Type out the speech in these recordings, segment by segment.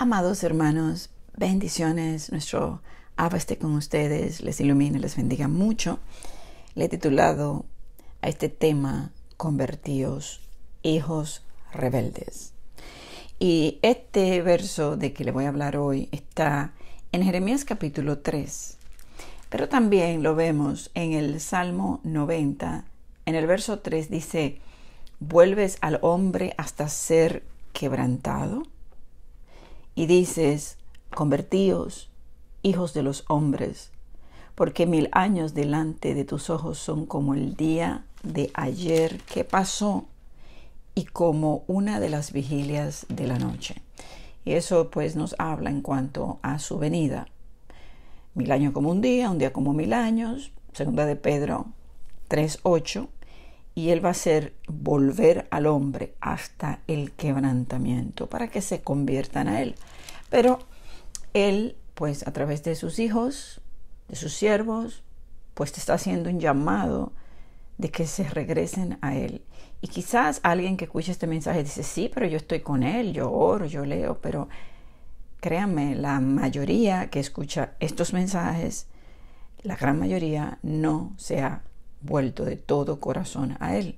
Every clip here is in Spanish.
Amados hermanos, bendiciones, nuestro Abba esté con ustedes, les ilumine, les bendiga mucho. Le he titulado a este tema Convertidos, hijos rebeldes. Y este verso de que le voy a hablar hoy está en Jeremías capítulo 3, pero también lo vemos en el Salmo 90. En el verso 3 dice, vuelves al hombre hasta ser quebrantado y dices, convertíos, hijos de los hombres, porque mil años delante de tus ojos son como el día de ayer que pasó y como una de las vigilias de la noche. Y eso pues nos habla en cuanto a su venida. Mil años como un día, un día como mil años, segunda de Pedro 3.8 y Él va a hacer volver al hombre hasta el quebrantamiento para que se conviertan a Él. Pero Él, pues a través de sus hijos, de sus siervos, pues te está haciendo un llamado de que se regresen a Él. Y quizás alguien que escucha este mensaje dice, sí, pero yo estoy con Él, yo oro, yo leo, pero créanme, la mayoría que escucha estos mensajes, la gran mayoría no se ha vuelto de todo corazón a Él.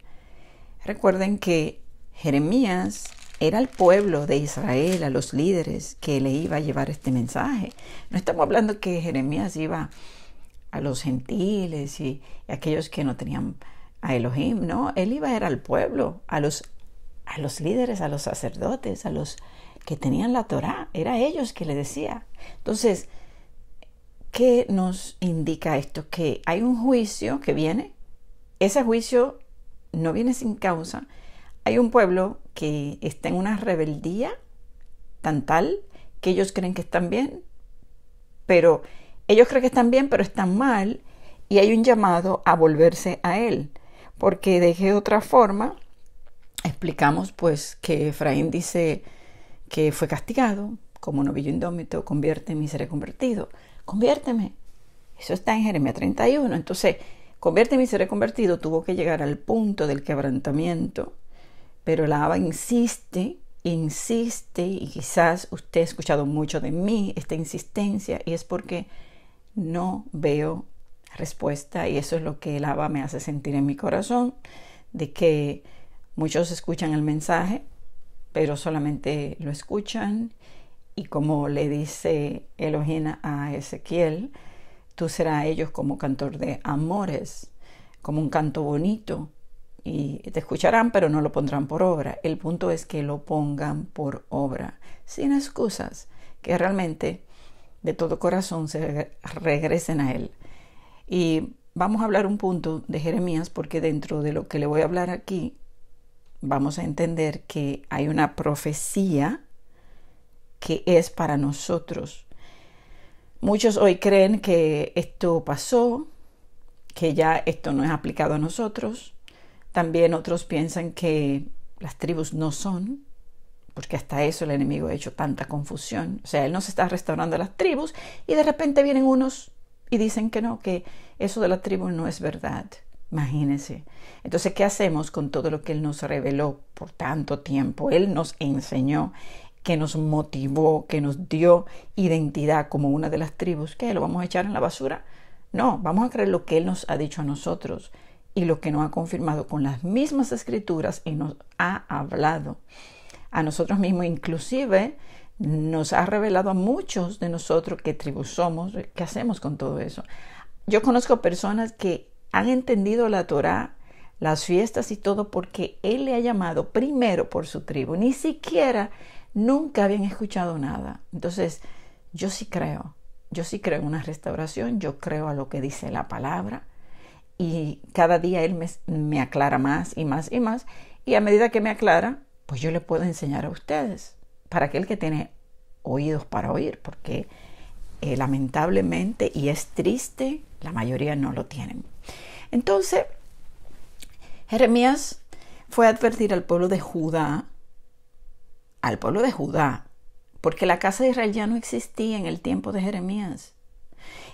Recuerden que Jeremías era el pueblo de Israel, a los líderes que le iba a llevar este mensaje. No estamos hablando que Jeremías iba a los gentiles y, aquellos que no tenían a Elohim, no, él iba a ir al pueblo, a los, a los líderes, a los sacerdotes, a los que tenían la Torá, era ellos que le decía. Entonces, ¿Qué nos indica esto? Que hay un juicio que viene, ese juicio no viene sin causa, hay un pueblo que está en una rebeldía tan tal que ellos creen que están bien, pero ellos creen que están bien, pero están mal, y hay un llamado a volverse a él, porque de otra forma explicamos pues que Efraín dice que fue castigado, como novillo indómito, convierte en mi convertido conviérteme. Eso está en Jeremías 31. Entonces, conviérteme y seré convertido. Tuvo que llegar al punto del quebrantamiento, pero el Abba insiste, insiste, y quizás usted ha escuchado mucho de mí, esta insistencia, y es porque no veo respuesta, y eso es lo que el Abba me hace sentir en mi corazón, de que muchos escuchan el mensaje, pero solamente lo escuchan y como le dice Elohim a Ezequiel, tú serás ellos como cantor de amores, como un canto bonito. Y te escucharán, pero no lo pondrán por obra. El punto es que lo pongan por obra, sin excusas, que realmente de todo corazón se regresen a Él. Y vamos a hablar un punto de Jeremías porque dentro de lo que le voy a hablar aquí vamos a entender que hay una profecía que es para nosotros. Muchos hoy creen que esto pasó, que ya esto no es aplicado a nosotros. También otros piensan que las tribus no son, porque hasta eso el enemigo ha hecho tanta confusión. O sea, él no está restaurando las tribus y de repente vienen unos y dicen que no, que eso de la tribu no es verdad. Imagínense. Entonces, ¿qué hacemos con todo lo que Él nos reveló por tanto tiempo? Él nos enseñó, que nos motivó, que nos dio identidad como una de las tribus, que ¿Lo vamos a echar en la basura? No, vamos a creer lo que Él nos ha dicho a nosotros y lo que nos ha confirmado con las mismas escrituras y nos ha hablado a nosotros mismos, inclusive nos ha revelado a muchos de nosotros qué tribus somos, qué hacemos con todo eso. Yo conozco personas que han entendido la Torá, las fiestas y todo porque Él le ha llamado primero por su tribu, ni siquiera nunca habían escuchado nada. Entonces, yo sí creo, yo sí creo en una restauración, yo creo a lo que dice la palabra y cada día Él me, me aclara más y más y más y a medida que me aclara, pues yo le puedo enseñar a ustedes, para aquel que tiene oídos para oír, porque eh, lamentablemente y es triste, la mayoría no lo tienen. Entonces, Jeremías fue a advertir al pueblo de Judá al pueblo de Judá, porque la casa de Israel ya no existía en el tiempo de Jeremías.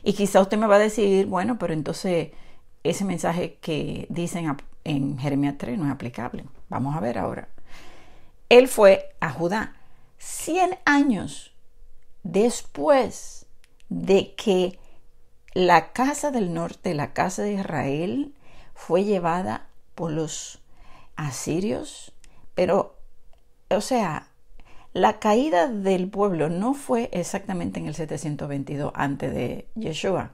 Y quizá usted me va a decir, bueno, pero entonces ese mensaje que dicen en Jeremías 3 no es aplicable. Vamos a ver ahora. Él fue a Judá 100 años después de que la casa del norte, la casa de Israel, fue llevada por los asirios, pero, o sea, la caída del pueblo no fue exactamente en el 722 antes de Yeshua,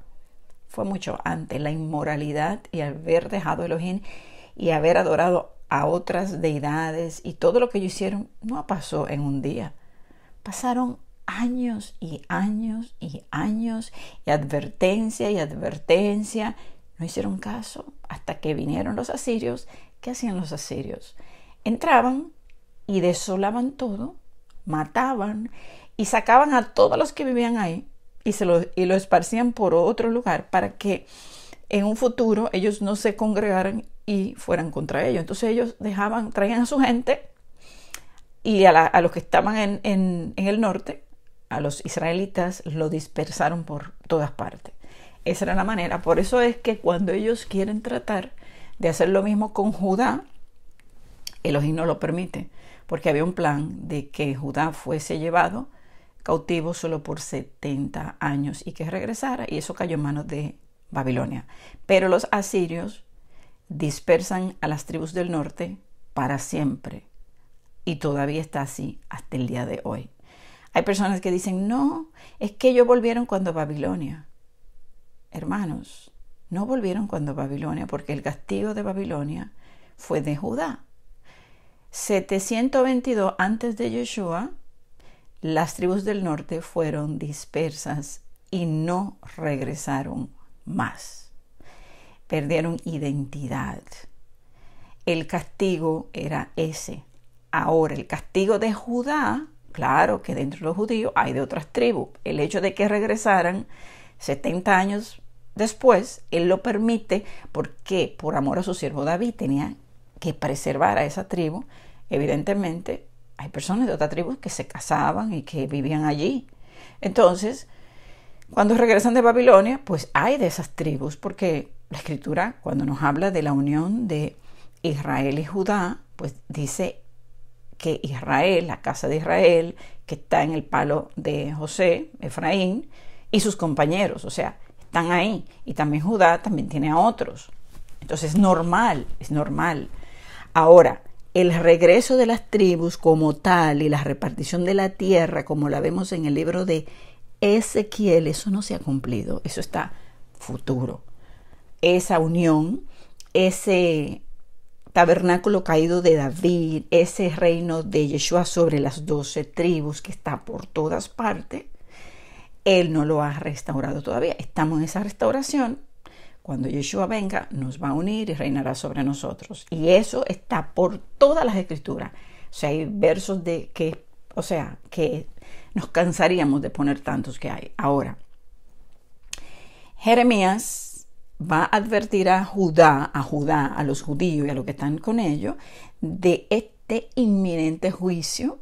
fue mucho antes. La inmoralidad y haber dejado Elohim y haber adorado a otras deidades y todo lo que ellos hicieron no pasó en un día. Pasaron años y años y años y advertencia y advertencia. No hicieron caso hasta que vinieron los asirios. ¿Qué hacían los asirios? Entraban y desolaban todo mataban y sacaban a todos los que vivían ahí y, se lo, y esparcían por otro lugar para que en un futuro ellos no se congregaran y fueran contra ellos. Entonces ellos dejaban, traían a su gente y a, los que estaban en, en, en el norte, a los israelitas, lo dispersaron por todas partes. Esa era la manera. Por eso es que cuando ellos quieren tratar de hacer lo mismo con Judá, Elohim no lo permite porque había un plan de que Judá fuese llevado cautivo solo por 70 años y que regresara, y eso cayó en manos de Babilonia. Pero los asirios dispersan a las tribus del norte para siempre, y todavía está así hasta el día de hoy. Hay personas que dicen, no, es que ellos volvieron cuando Babilonia. Hermanos, no volvieron cuando Babilonia, porque el castigo de Babilonia fue de Judá. 722 antes de Yeshua, las tribus del norte fueron dispersas y no regresaron más. Perdieron identidad. El castigo era ese. Ahora, el castigo de Judá, claro que dentro de los judíos hay de otras tribus. El hecho de que regresaran 70 años después, él lo permite porque por amor a su siervo David tenía que preservar a esa tribu, evidentemente hay personas de otra tribu que se casaban y que vivían allí. Entonces, cuando regresan de Babilonia, pues hay de esas tribus, porque la escritura, cuando nos habla de la unión de Israel y Judá, pues dice que Israel, la casa de Israel, que está en el palo de José, Efraín, y sus compañeros, o sea, están ahí. Y también Judá también tiene a otros. Entonces es normal, es normal Ahora, el regreso de las tribus como tal y la repartición de la tierra como la vemos en el libro de Ezequiel, eso no se ha cumplido, eso está futuro. Esa unión, ese tabernáculo caído de David, ese reino de Yeshua sobre las doce tribus que está por todas partes, él no lo ha restaurado todavía. Estamos en esa restauración cuando Yeshua venga, nos va a unir y reinará sobre nosotros. Y eso está por todas las escrituras. O sea, hay versos de que, o sea, que nos cansaríamos de poner tantos que hay. Ahora, Jeremías va a advertir a Judá, a Judá, a los judíos y a los que están con ellos, de este inminente juicio,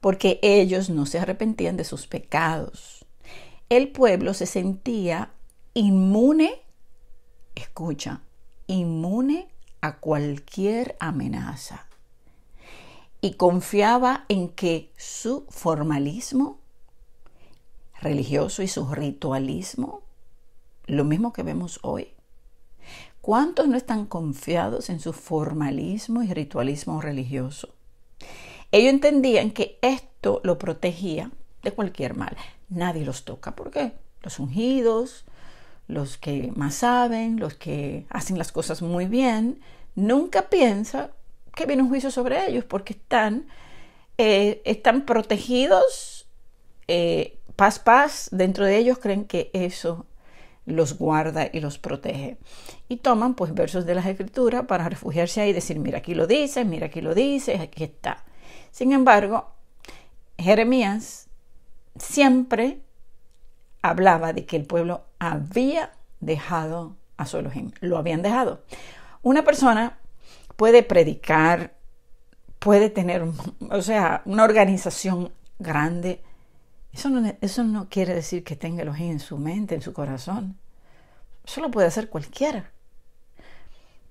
porque ellos no se arrepentían de sus pecados. El pueblo se sentía inmune escucha, inmune a cualquier amenaza y confiaba en que su formalismo religioso y su ritualismo, lo mismo que vemos hoy. ¿Cuántos no están confiados en su formalismo y ritualismo religioso? Ellos entendían que esto lo protegía de cualquier mal. Nadie los toca. ¿Por qué? Los ungidos, los que más saben, los que hacen las cosas muy bien, nunca piensa que viene un juicio sobre ellos porque están, eh, están protegidos, eh, paz, paz, dentro de ellos creen que eso los guarda y los protege. Y toman pues versos de las escrituras para refugiarse ahí y decir, mira aquí lo dice, mira aquí lo dice, aquí está. Sin embargo, Jeremías siempre hablaba de que el pueblo había dejado a su Elohim, lo habían dejado. Una persona puede predicar, puede tener, o sea, una organización grande. Eso no, eso no quiere decir que tenga Elohim en su mente, en su corazón. Eso lo puede hacer cualquiera.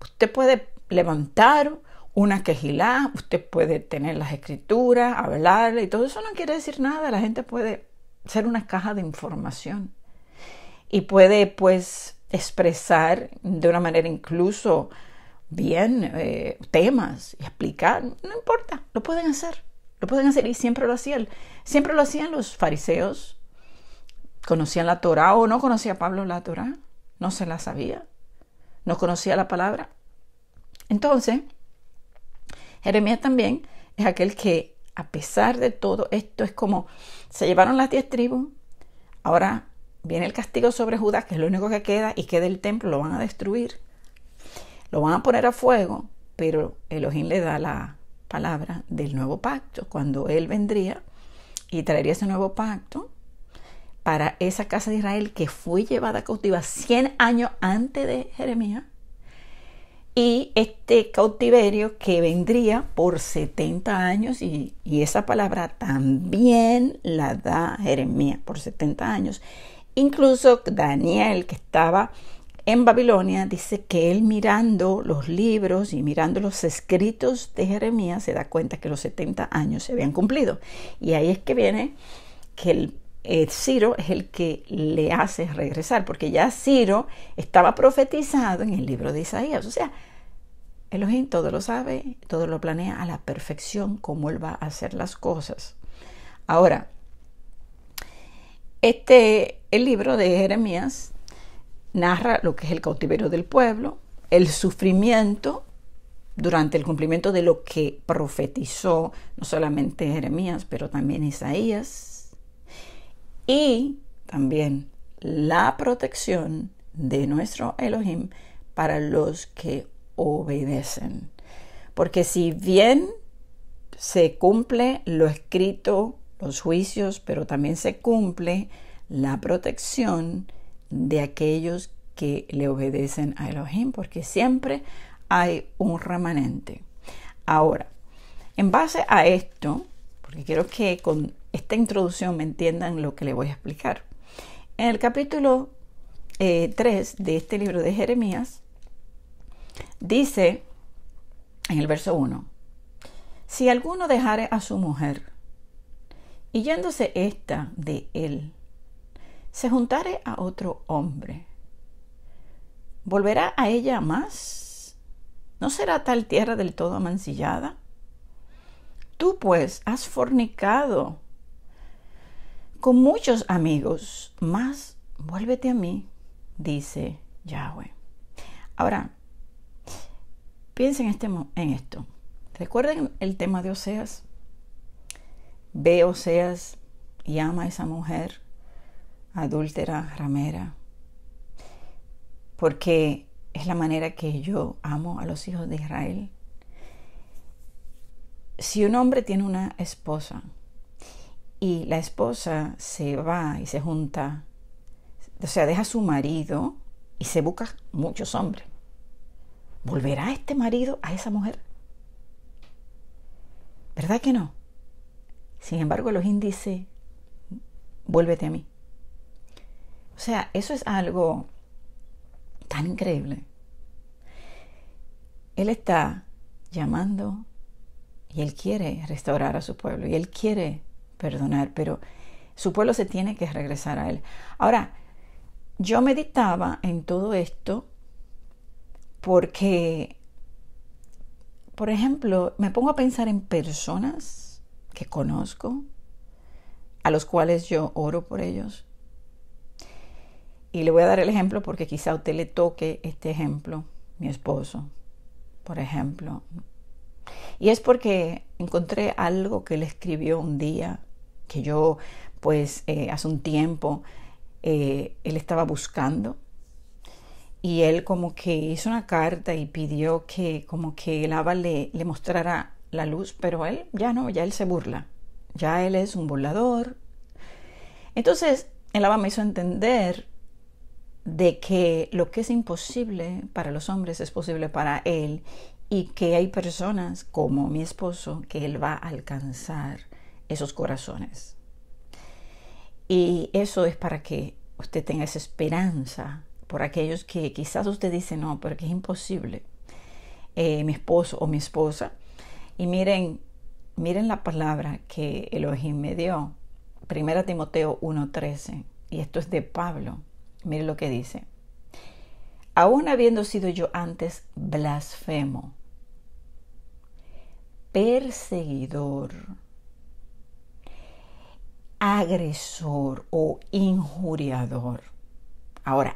Usted puede levantar una quejilá, usted puede tener las escrituras, hablarle y todo eso no quiere decir nada. La gente puede ser una caja de información y puede pues expresar de una manera incluso bien eh, temas y explicar, no importa, lo pueden hacer, lo pueden hacer y siempre lo hacían, siempre lo hacían los fariseos, conocían la Torá o no conocía Pablo la Torá, no se la sabía, no conocía la palabra. Entonces, Jeremías también es aquel que a pesar de todo, esto es como se llevaron las diez tribus, ahora viene el castigo sobre Judá, que es lo único que queda, y queda el templo, lo van a destruir, lo van a poner a fuego, pero Elohim le da la palabra del nuevo pacto, cuando él vendría y traería ese nuevo pacto para esa casa de Israel que fue llevada cautiva 100 años antes de Jeremías y este cautiverio que vendría por 70 años, y, esa palabra también la da Jeremías por 70 años. Incluso Daniel, que estaba en Babilonia, dice que él mirando los libros y mirando los escritos de Jeremías se da cuenta que los 70 años se habían cumplido. Y ahí es que viene que eh, Ciro es el que le hace regresar, porque ya Ciro estaba profetizado en el libro de Isaías. O sea, Elohim todo lo sabe, todo lo planea a la perfección, cómo Él va a hacer las cosas. Ahora, este, el libro de Jeremías narra lo que es el cautiverio del pueblo, el sufrimiento durante el cumplimiento de lo que profetizó no solamente Jeremías, pero también Isaías, y también la protección de nuestro Elohim para los que obedecen. Porque si bien se cumple lo escrito, los juicios, pero también se cumple la protección de aquellos que le obedecen a Elohim, porque siempre hay un remanente. Ahora, en base a esto, porque quiero que con esta introducción me entiendan lo que le voy a explicar. En el capítulo 3 eh, de este libro de Jeremías, Dice en el verso 1, si alguno dejare a su mujer, y yéndose ésta de él, se juntare a otro hombre, ¿volverá a ella más? ¿No será tal tierra del todo amancillada? Tú pues has fornicado con muchos amigos, más vuélvete a mí, dice Yahweh. Ahora, Piensen este en esto. Recuerden el tema de Oseas. Ve Oseas y ama a esa mujer adúltera, ramera, porque es la manera que yo amo a los hijos de Israel. Si un hombre tiene una esposa y la esposa se va y se junta, o sea, deja a su marido y se busca muchos hombres ¿Volverá este marido a esa mujer? ¿Verdad que no? Sin embargo, los índices, vuélvete a mí. O sea, eso es algo tan increíble. Él está llamando y él quiere restaurar a su pueblo y él quiere perdonar, pero su pueblo se tiene que regresar a él. Ahora, yo meditaba en todo esto porque, por ejemplo, me pongo a pensar en personas que conozco, a los cuales yo oro por ellos. Y le voy a dar el ejemplo porque quizá a usted le toque este ejemplo, mi esposo, por ejemplo. Y es porque encontré algo que él escribió un día, que yo pues eh, hace un tiempo eh, él estaba buscando y él como que hizo una carta y pidió que como que el Abba le, mostrara la luz, pero él ya no, ya él se burla, ya él es un burlador. Entonces el aba me hizo entender de que lo que es imposible para los hombres es posible para él y que hay personas como mi esposo que él va a alcanzar esos corazones. Y eso es para que usted tenga esa esperanza por aquellos que quizás usted dice, no, porque es imposible, eh, mi esposo o mi esposa. Y miren, miren la palabra que Elohim me dio, 1 Timoteo 1:13, y esto es de Pablo. Miren lo que dice. Aún habiendo sido yo antes blasfemo, perseguidor, agresor o injuriador. Ahora,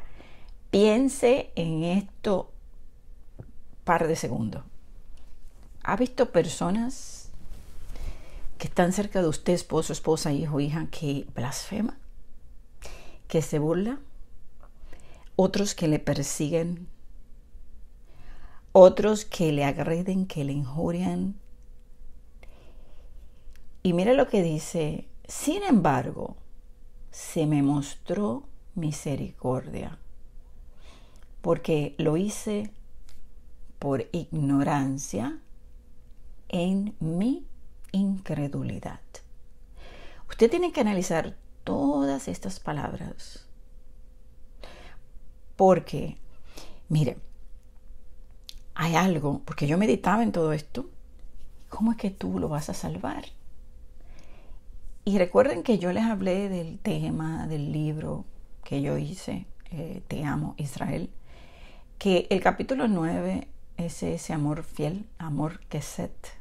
Piense en esto par de segundos. ¿Ha visto personas que están cerca de usted, esposo, esposa, hijo, hija, que blasfema, que se burla? Otros que le persiguen, otros que le agreden, que le injurian. Y mira lo que dice, sin embargo, se me mostró misericordia porque lo hice por ignorancia en mi incredulidad. Usted tiene que analizar todas estas palabras. Porque, mire, hay algo, porque yo meditaba en todo esto, ¿cómo es que tú lo vas a salvar? Y recuerden que yo les hablé del tema del libro que yo hice, eh, Te amo Israel, que el capítulo 9 es ese amor fiel, amor que set,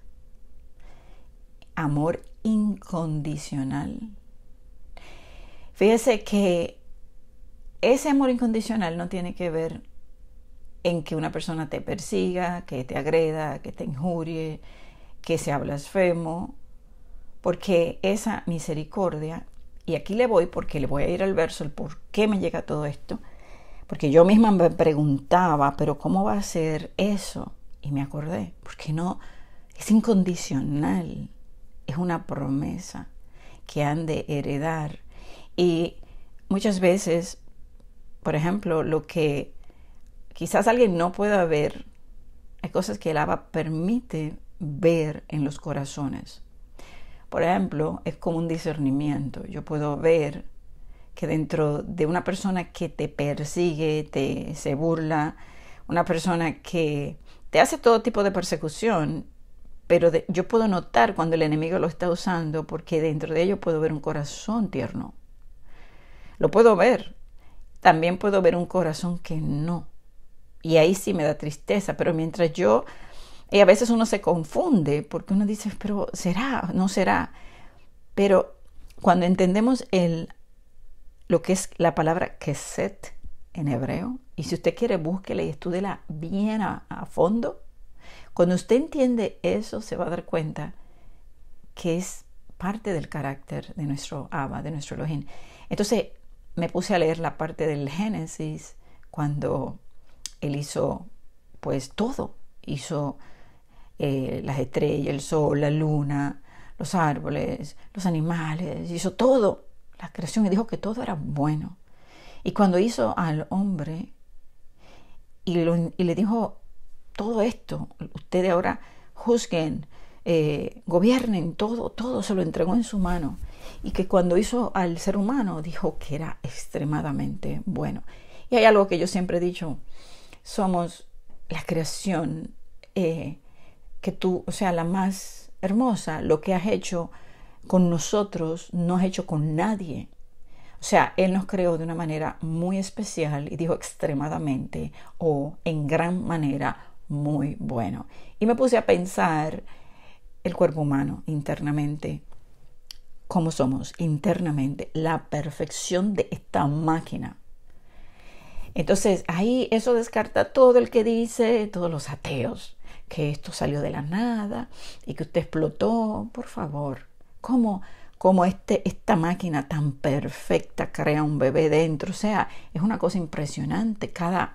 amor incondicional. Fíjese que ese amor incondicional no tiene que ver en que una persona te persiga, que te agreda, que te injurie, que sea blasfemo, porque esa misericordia, y aquí le voy porque le voy a ir al verso, el por qué me llega todo esto, porque yo misma me preguntaba, pero ¿cómo va a ser eso? Y me acordé, porque no, es incondicional, es una promesa que han de heredar. Y muchas veces, por ejemplo, lo que quizás alguien no pueda ver, hay cosas que el ABA permite ver en los corazones. Por ejemplo, es como un discernimiento. Yo puedo ver que dentro de una persona que te persigue, te se burla, una persona que te hace todo tipo de persecución, pero yo puedo notar cuando el enemigo lo está usando porque dentro de ello puedo ver un corazón tierno. Lo puedo ver. También puedo ver un corazón que no. Y ahí sí me da tristeza, pero mientras yo, y eh, a veces uno se confunde porque uno dice, pero será, no será. Pero cuando entendemos el lo que es la palabra keset en hebreo. Y si usted quiere, búsquela y estúdela bien a, fondo. Cuando usted entiende eso, se va a dar cuenta que es parte del carácter de nuestro Abba, de nuestro Elohim. Entonces me puse a leer la parte del Génesis cuando él hizo pues todo, hizo eh, las estrellas, el sol, la luna, los árboles, los animales, hizo todo creación y dijo que todo era bueno. Y cuando hizo al hombre y, le dijo todo esto, ustedes ahora juzguen, eh, gobiernen, todo, todo se lo entregó en su mano. Y que cuando hizo al ser humano dijo que era extremadamente bueno. Y hay algo que yo siempre he dicho, somos la creación eh, que tú, o sea, la más hermosa, lo que has hecho con nosotros, no has hecho con nadie. O sea, Él nos creó de una manera muy especial y dijo extremadamente o en gran manera muy bueno. Y me puse a pensar el cuerpo humano internamente, cómo somos internamente, la perfección de esta máquina. Entonces ahí eso descarta todo el que dice, todos los ateos, que esto salió de la nada y que usted explotó, por favor cómo, este, esta máquina tan perfecta crea un bebé dentro. O sea, es una cosa impresionante. Cada,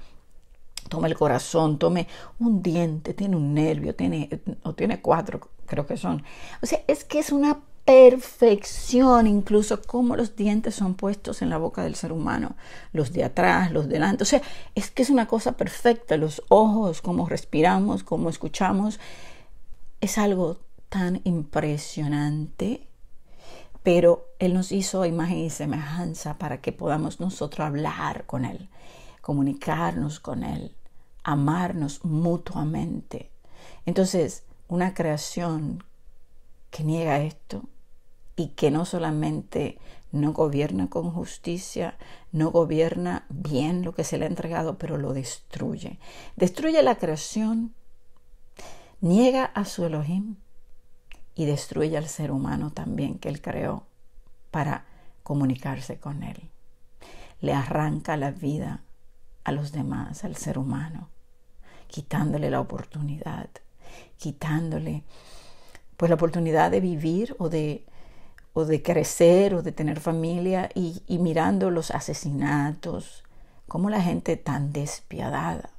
toma el corazón, tome un diente, tiene un nervio, tiene, o tiene cuatro, creo que son. O sea, es que es una perfección, incluso cómo los dientes son puestos en la boca del ser humano, los de atrás, los de delante. O sea, es que es una cosa perfecta, los ojos, cómo respiramos, cómo escuchamos, es algo tan impresionante, pero Él nos hizo imagen y semejanza para que podamos nosotros hablar con Él, comunicarnos con Él, amarnos mutuamente. Entonces, una creación que niega esto y que no solamente no gobierna con justicia, no gobierna bien lo que se le ha entregado, pero lo destruye. Destruye la creación, niega a su Elohim, y destruye al ser humano también que Él creó para comunicarse con Él. Le arranca la vida a los demás, al ser humano, quitándole la oportunidad, quitándole pues la oportunidad de vivir o de, o de crecer o de tener familia y, y mirando los asesinatos, cómo la gente tan despiadada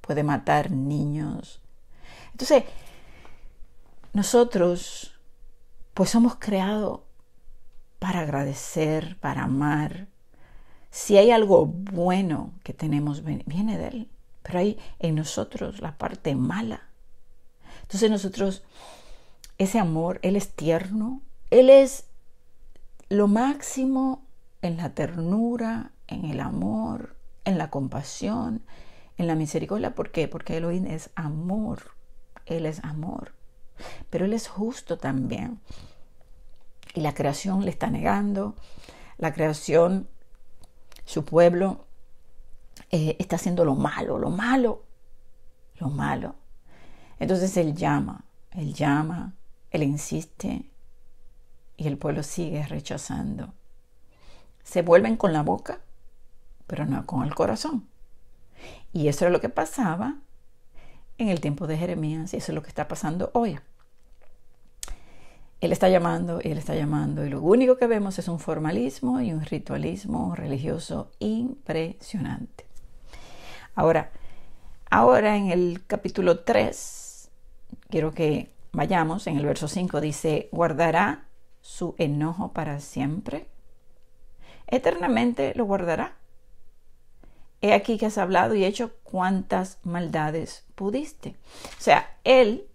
puede matar niños. Entonces, nosotros, pues somos creados para agradecer, para amar. Si hay algo bueno que tenemos, viene de Él, pero hay en nosotros la parte mala. Entonces nosotros, ese amor, Él es tierno, Él es lo máximo en la ternura, en el amor, en la compasión, en la misericordia. ¿Por qué? Porque Elohim es amor, Él es amor pero Él es justo también. Y la creación le está negando, la creación, su pueblo, eh, está haciendo lo malo, lo malo, lo malo. Entonces Él llama, Él llama, Él insiste y el pueblo sigue rechazando. Se vuelven con la boca, pero no con el corazón. Y eso era lo que pasaba en el tiempo de Jeremías y eso es lo que está pasando hoy él está llamando y él está llamando y lo único que vemos es un formalismo y un ritualismo religioso impresionante. Ahora, ahora en el capítulo 3, quiero que vayamos, en el verso 5 dice, guardará su enojo para siempre, eternamente lo guardará. He aquí que has hablado y hecho cuántas maldades pudiste. O sea, él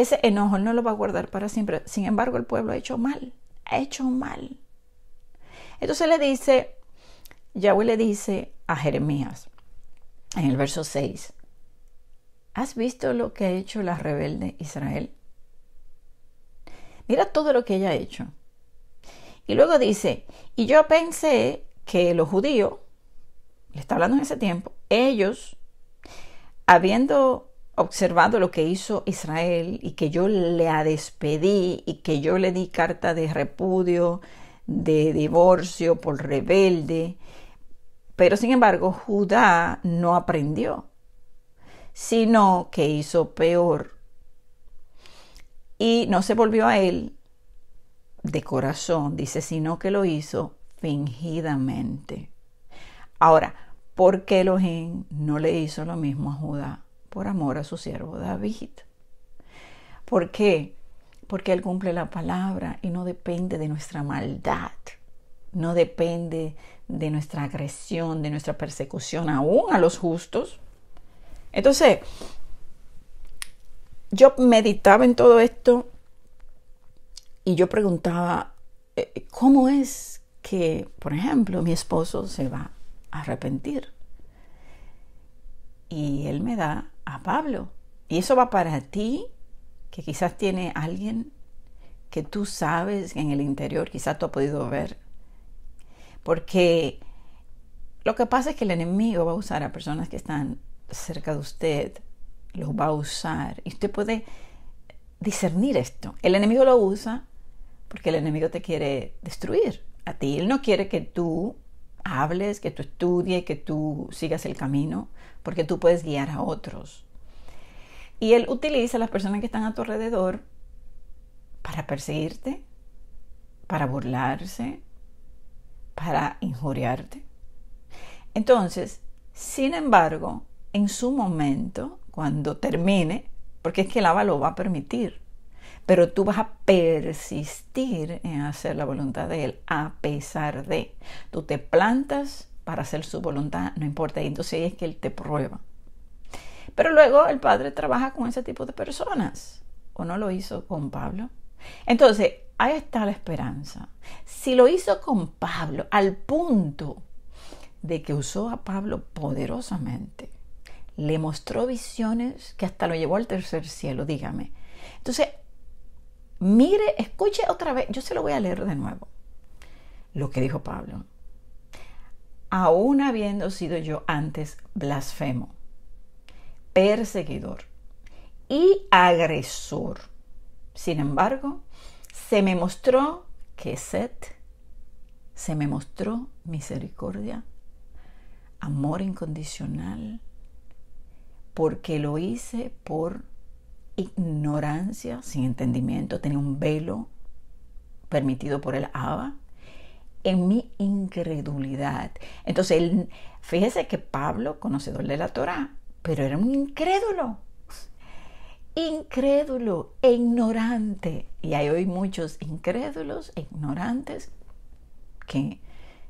ese enojo no lo va a guardar para siempre. Sin embargo, el pueblo ha hecho mal, ha hecho mal. Entonces le dice, Yahweh le dice a Jeremías, en el verso 6, ¿has visto lo que ha hecho la rebelde Israel? Mira todo lo que ella ha hecho. Y luego dice, y yo pensé que los judíos, le está hablando en ese tiempo, ellos, habiendo observado lo que hizo Israel y que yo le despedí y que yo le di carta de repudio, de divorcio por rebelde, pero sin embargo Judá no aprendió, sino que hizo peor y no se volvió a él de corazón, dice, sino que lo hizo fingidamente. Ahora, ¿por qué Elohim no le hizo lo mismo a Judá? por amor a su siervo David. ¿Por qué? Porque Él cumple la palabra y no depende de nuestra maldad, no depende de nuestra agresión, de nuestra persecución aún a los justos. Entonces, yo meditaba en todo esto y yo preguntaba, eh, ¿cómo es que, por ejemplo, mi esposo se va a arrepentir? Y él me da Pablo. Y eso va para ti, que quizás tiene alguien que tú sabes en el interior, quizás tú has podido ver. Porque lo que pasa es que el enemigo va a usar a personas que están cerca de usted, los va a usar. Y usted puede discernir esto. El enemigo lo usa porque el enemigo te quiere destruir a ti. Él no quiere que tú hables, que tú estudies, que tú sigas el camino, porque tú puedes guiar a otros. Y Él utiliza a las personas que están a tu alrededor para perseguirte, para burlarse, para injuriarte. Entonces, sin embargo, en su momento, cuando termine, porque es que el lo va a permitir, pero tú vas a persistir en hacer la voluntad de Él, a pesar de. Tú te plantas para hacer su voluntad, no importa. Y entonces es que Él te prueba. Pero luego el Padre trabaja con ese tipo de personas, o no lo hizo con Pablo. Entonces, ahí está la esperanza. Si lo hizo con Pablo, al punto de que usó a Pablo poderosamente, le mostró visiones que hasta lo llevó al tercer cielo, dígame. Entonces, mire, escuche otra vez, yo se lo voy a leer de nuevo, lo que dijo Pablo. Aún habiendo sido yo antes blasfemo, perseguidor y agresor. Sin embargo, se me mostró que set, se me mostró misericordia, amor incondicional, porque lo hice por ignorancia, sin entendimiento, tenía un velo permitido por el Abba, en mi incredulidad. Entonces, fíjese que Pablo, conocedor de la Torá, pero era un incrédulo, incrédulo e ignorante. Y hay hoy muchos incrédulos e ignorantes que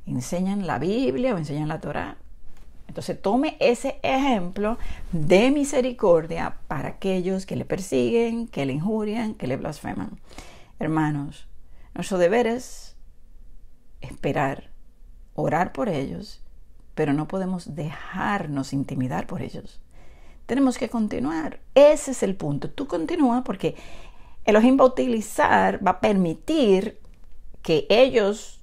enseñan la Biblia o enseñan la Torá. Entonces tome ese ejemplo de misericordia para aquellos que le persiguen, que le injurian, que le blasfeman. Hermanos, nuestro deber es esperar, orar por ellos pero no podemos dejarnos intimidar por ellos. Tenemos que continuar. Ese es el punto. Tú continúa porque ojim va a utilizar, va a permitir que ellos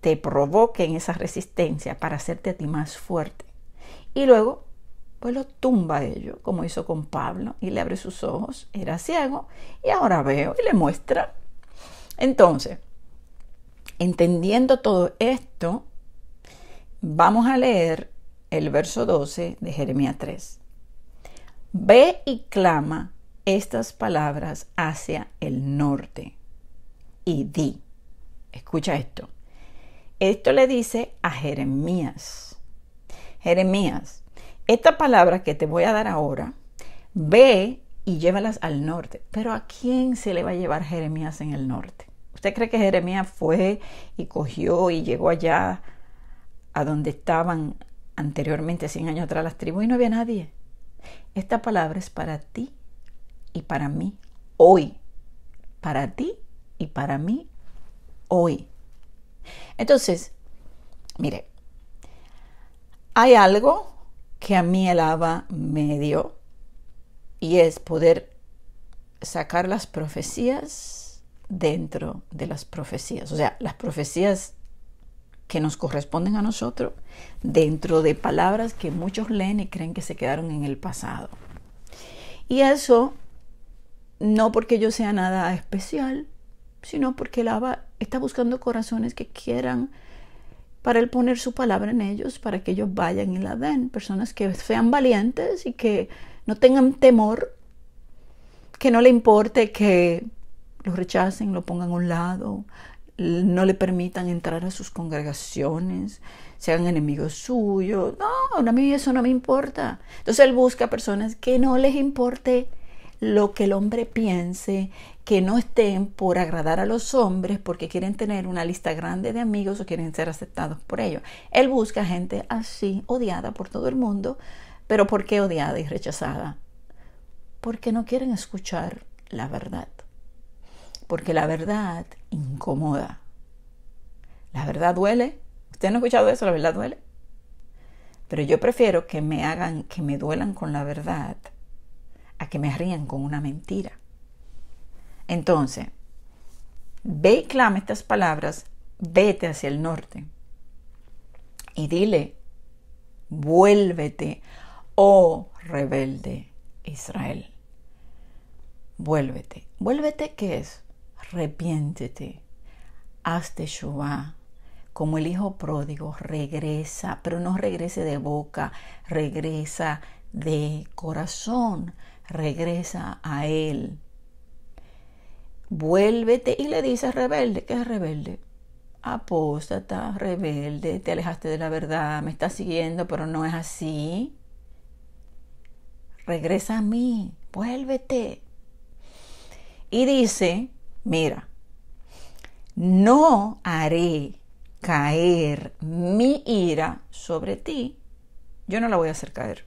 te provoquen esa resistencia para hacerte a ti más fuerte. Y luego, pues lo tumba a ellos, como hizo con Pablo, y le abre sus ojos, era ciego, y ahora veo y le muestra. Entonces, entendiendo todo esto, Vamos a leer el verso 12 de Jeremías 3. Ve y clama estas palabras hacia el norte y di, escucha esto, esto le dice a Jeremías, Jeremías, esta palabra que te voy a dar ahora, ve y llévalas al norte. Pero ¿a quién se le va a llevar Jeremías en el norte? ¿Usted cree que Jeremías fue y cogió y llegó allá donde estaban anteriormente, 100 años atrás, las tribus y no había nadie. Esta palabra es para ti y para mí hoy. Para ti y para mí hoy. Entonces, mire, hay algo que a mí el ABA me dio y es poder sacar las profecías dentro de las profecías. O sea, las profecías que nos corresponden a nosotros dentro de palabras que muchos leen y creen que se quedaron en el pasado. Y eso no porque yo sea nada especial, sino porque el está buscando corazones que quieran para él poner su palabra en ellos, para que ellos vayan y la den. Personas que sean valientes y que no tengan temor, que no le importe que lo rechacen, lo pongan a un lado, no le permitan entrar a sus congregaciones, sean enemigos suyos. No, a mí eso no me importa. Entonces él busca personas que no les importe lo que el hombre piense, que no estén por agradar a los hombres porque quieren tener una lista grande de amigos o quieren ser aceptados por ellos. Él busca gente así, odiada por todo el mundo, pero ¿por qué odiada y rechazada? Porque no quieren escuchar la verdad porque la verdad incomoda. La verdad duele. ¿Usted no ha escuchado eso? La verdad duele. Pero yo prefiero que me hagan, que me duelan con la verdad, a que me rían con una mentira. Entonces, ve y clama estas palabras, vete hacia el norte y dile, vuélvete, oh rebelde Israel, vuélvete. ¿Vuélvete qué es? arrepiéntete, hazte Jehová. Como el hijo pródigo, regresa, pero no regrese de boca, regresa de corazón, regresa a Él. Vuélvete y le dices rebelde. ¿Qué es rebelde? Apóstata, rebelde, te alejaste de la verdad, me estás siguiendo, pero no es así. Regresa a mí, vuélvete. Y dice Mira, no haré caer mi ira sobre ti. Yo no la voy a hacer caer.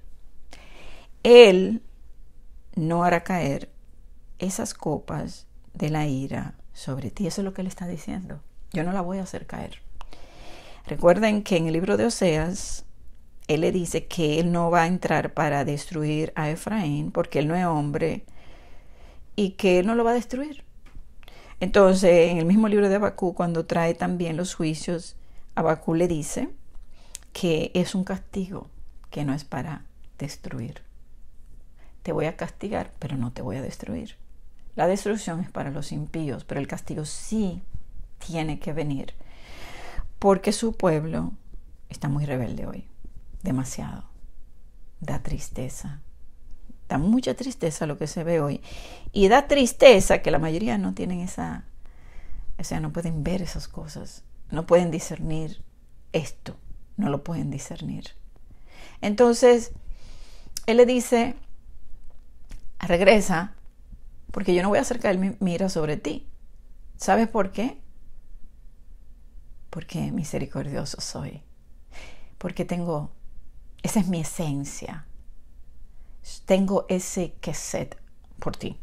Él no hará caer esas copas de la ira sobre ti. Eso es lo que él está diciendo. Yo no la voy a hacer caer. Recuerden que en el libro de Oseas, él le dice que él no va a entrar para destruir a Efraín porque él no es hombre y que él no lo va a destruir. Entonces, en el mismo libro de Abacú, cuando trae también los juicios, Abacú le dice que es un castigo que no es para destruir. Te voy a castigar, pero no te voy a destruir. La destrucción es para los impíos, pero el castigo sí tiene que venir, porque su pueblo está muy rebelde hoy, demasiado. Da tristeza, mucha tristeza lo que se ve hoy. Y da tristeza que la mayoría no tienen esa, o sea, no pueden ver esas cosas, no pueden discernir esto, no lo pueden discernir. Entonces, él le dice, regresa, porque yo no voy a acercar mi mira sobre ti. ¿Sabes por qué? Porque misericordioso soy, porque tengo, esa es mi esencia, tengo ese que por ti,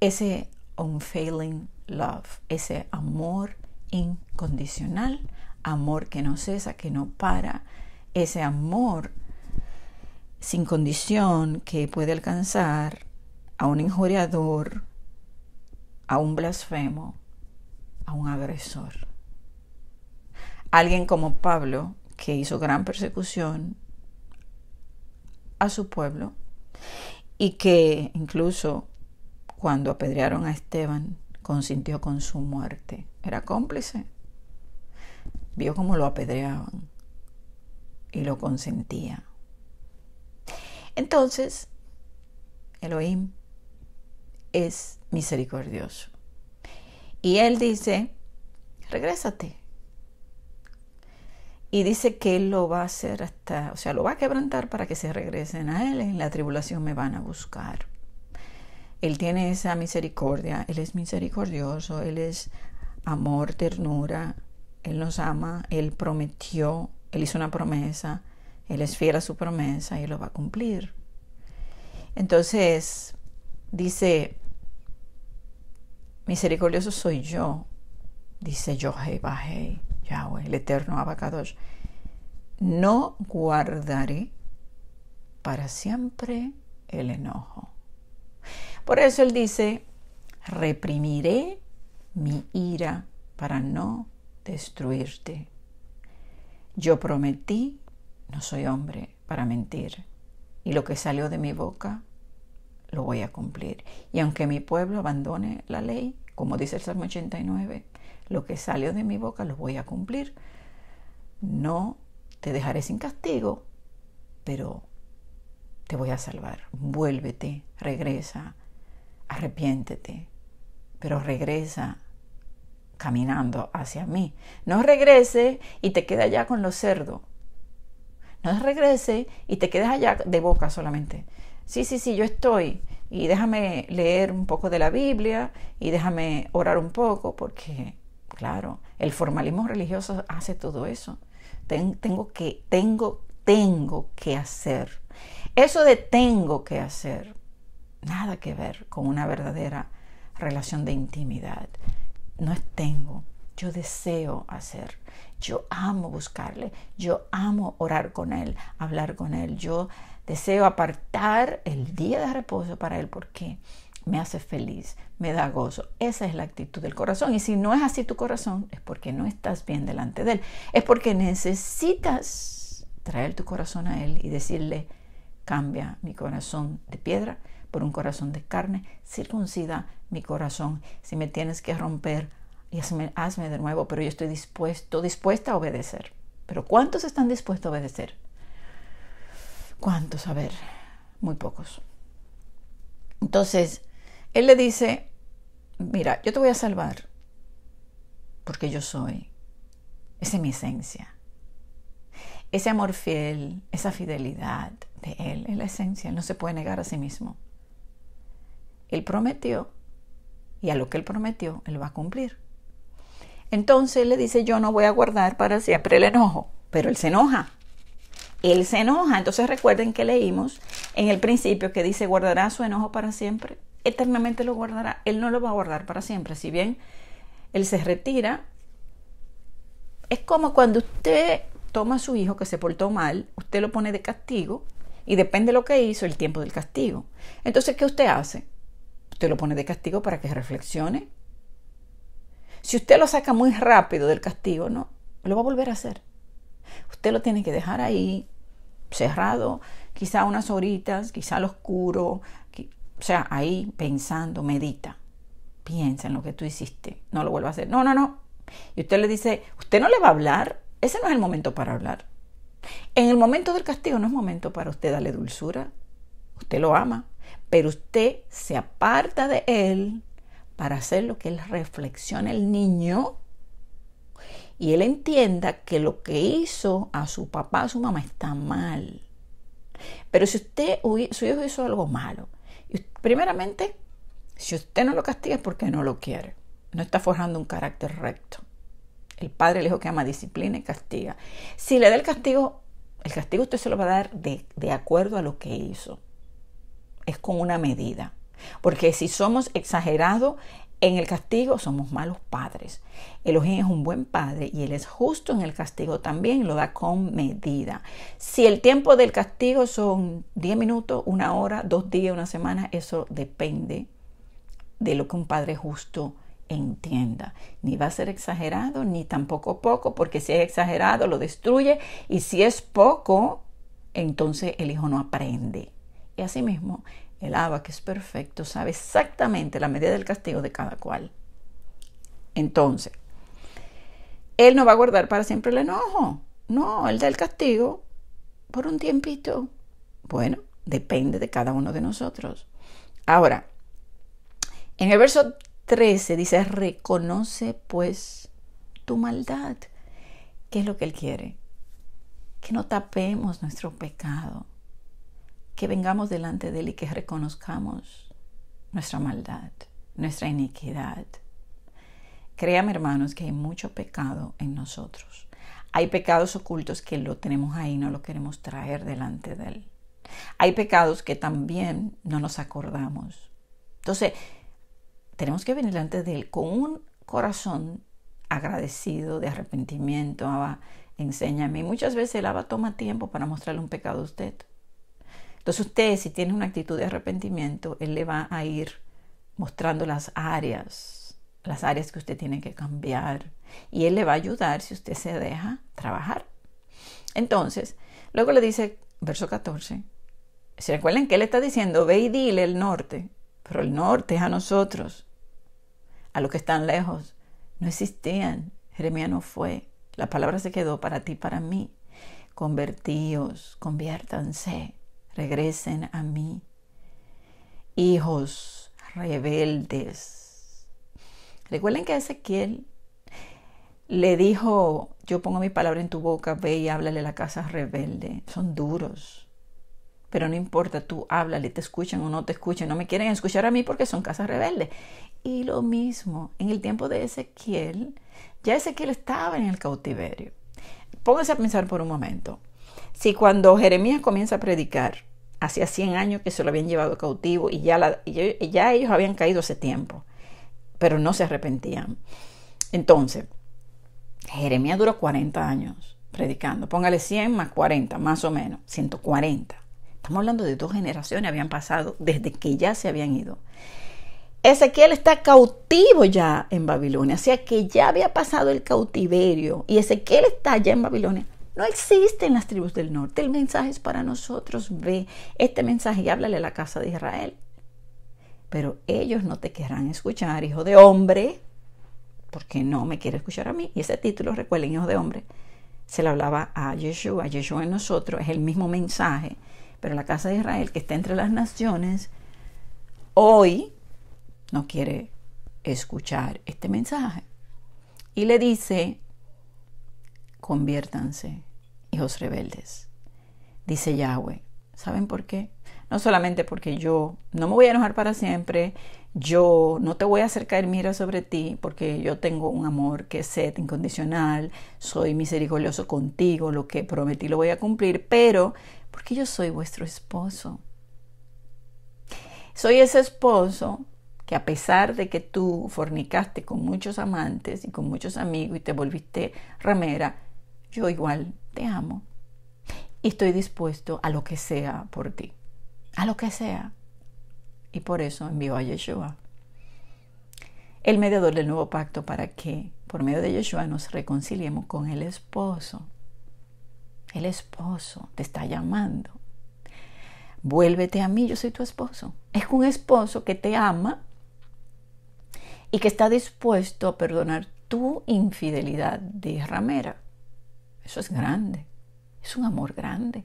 ese unfailing love, ese amor incondicional, amor que no cesa, que no para, ese amor sin condición que puede alcanzar a un injuriador, a un blasfemo, a un agresor. Alguien como Pablo, que hizo gran persecución a su pueblo, y que incluso cuando apedrearon a Esteban consintió con su muerte. Era cómplice. Vio cómo lo apedreaban y lo consentía. Entonces, Elohim es misericordioso. Y él dice, regrésate, y dice que Él lo va a hacer hasta, o sea, lo va a quebrantar para que se regresen a Él. En la tribulación me van a buscar. Él tiene esa misericordia, Él es misericordioso, Él es amor, ternura, Él nos ama, Él prometió, Él hizo una promesa, Él es fiel a su promesa y lo va a cumplir. Entonces, dice, misericordioso soy yo, dice yo va hey, el eterno abacador no guardaré para siempre el enojo. Por eso él dice, reprimiré mi ira para no destruirte. Yo prometí, no soy hombre para mentir, y lo que salió de mi boca lo voy a cumplir. Y aunque mi pueblo abandone la ley, como dice el Salmo 89, lo que salió de mi boca lo voy a cumplir. No te dejaré sin castigo, pero te voy a salvar. Vuélvete, regresa, arrepiéntete, pero regresa caminando hacia mí. No regrese y te quedes allá con los cerdos. No regrese y te quedes allá de boca solamente. Sí, sí, sí, yo estoy. Y déjame leer un poco de la Biblia y déjame orar un poco porque Claro, el formalismo religioso hace todo eso. tengo que, tengo, tengo que hacer. Eso de tengo que hacer, nada que ver con una verdadera relación de intimidad. No es tengo, yo deseo hacer. Yo amo buscarle, yo amo orar con él, hablar con él. Yo deseo apartar el día de reposo para él. ¿Por qué? me hace feliz, me da gozo. Esa es la actitud del corazón. Y si no es así tu corazón, es porque no estás bien delante de Él. Es porque necesitas traer tu corazón a Él y decirle, cambia mi corazón de piedra por un corazón de carne, circuncida mi corazón. Si me tienes que romper, hazme, hazme de nuevo, pero yo estoy dispuesto, dispuesta a obedecer. Pero ¿cuántos están dispuestos a obedecer? ¿Cuántos? A ver, muy pocos. Entonces, él le dice, mira, yo te voy a salvar porque yo soy. Esa es mi esencia. Ese amor fiel, esa fidelidad de Él es la esencia. Él no se puede negar a sí mismo. Él prometió y a lo que Él prometió, Él va a cumplir. Entonces le dice, yo no voy a guardar para siempre el enojo, pero Él se enoja. Él se enoja. Entonces recuerden que leímos en el principio que dice, guardará su enojo para siempre eternamente lo guardará. Él no lo va a guardar para siempre. Si bien él se retira, es como cuando usted toma a su hijo que se portó mal, usted lo pone de castigo y depende de lo que hizo el tiempo del castigo. Entonces, ¿qué usted hace? Usted lo pone de castigo para que reflexione. Si usted lo saca muy rápido del castigo, no, lo va a volver a hacer. Usted lo tiene que dejar ahí, cerrado, quizá unas horitas, quizá al oscuro, o sea, ahí pensando, medita, piensa en lo que tú hiciste, no lo vuelva a hacer. No, no, no. Y usted le dice, usted no le va a hablar, ese no es el momento para hablar. En el momento del castigo no es momento para usted darle dulzura, usted lo ama, pero usted se aparta de él para hacer lo que él reflexione el niño y él entienda que lo que hizo a su papá, a su mamá está mal. Pero si usted, su hijo hizo algo malo, primeramente, si usted no lo castiga es porque no lo quiere. No está forjando un carácter recto. El padre le dijo que ama disciplina y castiga. Si le da el castigo, el castigo usted se lo va a dar de, de acuerdo a lo que hizo. Es con una medida. Porque si somos exagerados en el castigo somos malos padres. Elohim es un buen padre y él es justo en el castigo también, lo da con medida. Si el tiempo del castigo son 10 minutos, una hora, dos días, una semana, eso depende de lo que un padre justo entienda. Ni va a ser exagerado, ni tampoco poco, porque si es exagerado lo destruye y si es poco, entonces el hijo no aprende. Y asimismo, el Abba, que es perfecto, sabe exactamente la medida del castigo de cada cual. Entonces, Él no va a guardar para siempre el enojo. No, Él da el castigo por un tiempito. Bueno, depende de cada uno de nosotros. Ahora, en el verso 13 dice, reconoce pues tu maldad. ¿Qué es lo que Él quiere? Que no tapemos nuestro pecado que vengamos delante de Él y que reconozcamos nuestra maldad, nuestra iniquidad. Créame, hermanos, que hay mucho pecado en nosotros. Hay pecados ocultos que lo tenemos ahí, y no lo queremos traer delante de Él. Hay pecados que también no nos acordamos. Entonces, tenemos que venir delante de Él con un corazón agradecido, de arrepentimiento. Abba, enséñame. muchas veces el Abba toma tiempo para mostrarle un pecado a usted. Entonces usted, si tiene una actitud de arrepentimiento, Él le va a ir mostrando las áreas, las áreas que usted tiene que cambiar. Y Él le va a ayudar si usted se deja trabajar. Entonces, luego le dice, verso 14, ¿se recuerden que Él está diciendo, ve y dile el norte, pero el norte es a nosotros, a los que están lejos. No existían, Jeremías no fue, la palabra se quedó para ti, para mí. Convertíos, conviértanse regresen a mí. Hijos rebeldes. Recuerden que Ezequiel le dijo, yo pongo mi palabra en tu boca, ve y háblale a la casa rebelde. Son duros. Pero no importa, tú háblale, te escuchan o no te escuchan. No me quieren escuchar a mí porque son casas rebeldes. Y lo mismo, en el tiempo de Ezequiel, ya Ezequiel estaba en el cautiverio. pónganse a pensar por un momento. Si cuando Jeremías comienza a predicar, hacía 100 años que se lo habían llevado cautivo y ya, ya ellos habían caído ese tiempo, pero no se arrepentían. Entonces, Jeremías duró 40 años predicando. Póngale 100 más 40, más o menos, 140. Estamos hablando de dos generaciones, habían pasado desde que ya se habían ido. Ezequiel está cautivo ya en Babilonia, o sea que ya había pasado el cautiverio y Ezequiel está ya en Babilonia no existen las tribus del norte. El mensaje es para nosotros. Ve este mensaje y háblale a la casa de Israel. Pero ellos no te querrán escuchar, hijo de hombre, porque no me quiere escuchar a mí. Y ese título, recuerden, hijo de hombre, se le hablaba a Yeshua. Yeshua en nosotros es el mismo mensaje. Pero la casa de Israel, que está entre las naciones, hoy no quiere escuchar este mensaje. Y le dice conviértanse, hijos rebeldes, dice Yahweh. ¿Saben por qué? No solamente porque yo no me voy a enojar para siempre, yo no te voy a hacer caer mira sobre ti, porque yo tengo un amor que es sed incondicional, soy misericordioso contigo, lo que prometí lo voy a cumplir, pero porque yo soy vuestro esposo. Soy ese esposo que a pesar de que tú fornicaste con muchos amantes y con muchos amigos y te volviste ramera, yo igual te amo y estoy dispuesto a lo que sea por ti, a lo que sea. Y por eso envío a Yeshua, el mediador del nuevo pacto, para que por medio de Yeshua nos reconciliemos con el esposo. El esposo te está llamando. Vuélvete a mí, yo soy tu esposo. Es un esposo que te ama y que está dispuesto a perdonar tu infidelidad de ramera. Eso es grande, es un amor grande.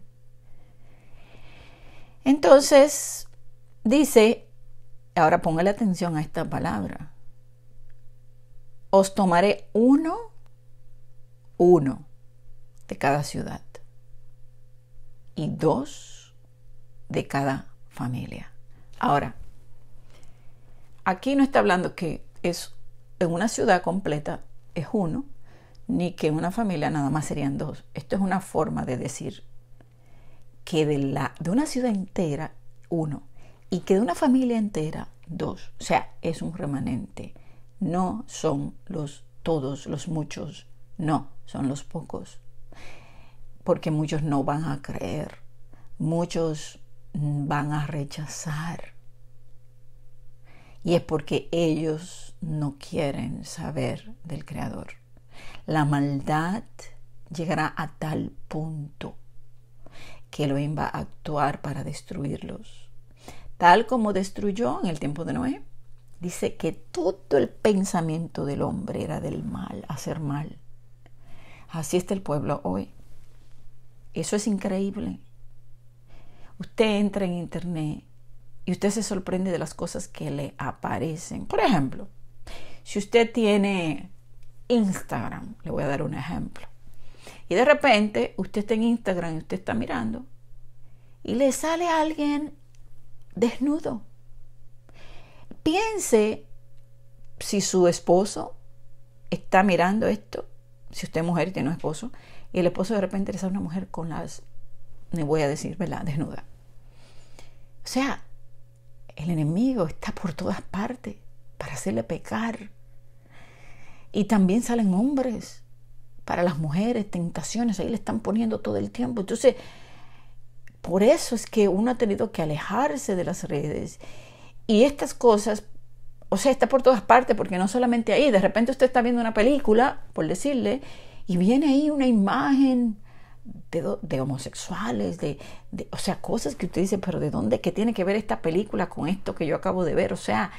Entonces, dice, ahora ponga la atención a esta palabra, os tomaré uno, uno de cada ciudad y dos de cada familia. Ahora, aquí no está hablando que es en una ciudad completa es uno ni que una familia nada más serían dos. Esto es una forma de decir que de, la, de una ciudad entera, uno, y que de una familia entera, dos. O sea, es un remanente. No son los todos, los muchos, no, son los pocos. Porque muchos no van a creer, muchos van a rechazar. Y es porque ellos no quieren saber del Creador la maldad llegará a tal punto que Elohim va a actuar para destruirlos, tal como destruyó en el tiempo de Noé. Dice que todo el pensamiento del hombre era del mal, hacer mal. Así está el pueblo hoy. Eso es increíble. Usted entra en internet y usted se sorprende de las cosas que le aparecen. Por ejemplo, si usted tiene Instagram. Le voy a dar un ejemplo. Y de repente usted está en Instagram y usted está mirando y le sale a alguien desnudo. Piense si su esposo está mirando esto, si usted es mujer y tiene un esposo, y el esposo de repente le sale a una mujer con las, no voy a decir, ¿verdad? Desnuda. O sea, el enemigo está por todas partes para hacerle pecar, y también salen hombres para las mujeres, tentaciones, ahí le están poniendo todo el tiempo. Entonces, por eso es que uno ha tenido que alejarse de las redes. Y estas cosas, o sea, está por todas partes, porque no solamente ahí, de repente usted está viendo una película, por decirle, y viene ahí una imagen de, homosexuales, de, o sea, cosas que usted dice, pero ¿de dónde? ¿Qué tiene que ver esta película con esto que yo acabo de ver? O sea,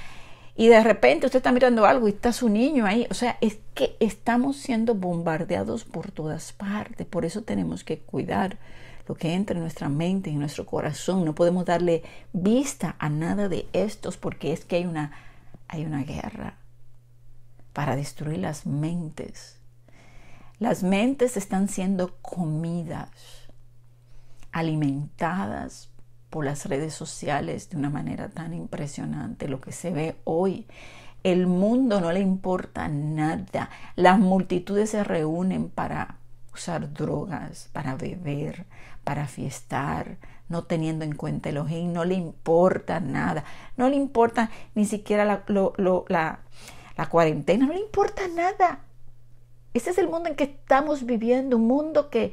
y de repente usted está mirando algo y está su niño ahí. O sea, es que estamos siendo bombardeados por todas partes. Por eso tenemos que cuidar lo que entra en nuestra mente, en nuestro corazón. No podemos darle vista a nada de estos porque es que hay una, hay una guerra para destruir las mentes. Las mentes están siendo comidas, alimentadas por las redes sociales de una manera tan impresionante, lo que se ve hoy. El mundo no le importa nada. Las multitudes se reúnen para usar drogas, para beber, para fiestar, no teniendo en cuenta el ojín, no le importa nada. No le importa ni siquiera la, cuarentena, no le importa nada. Ese es el mundo en que estamos viviendo, un mundo que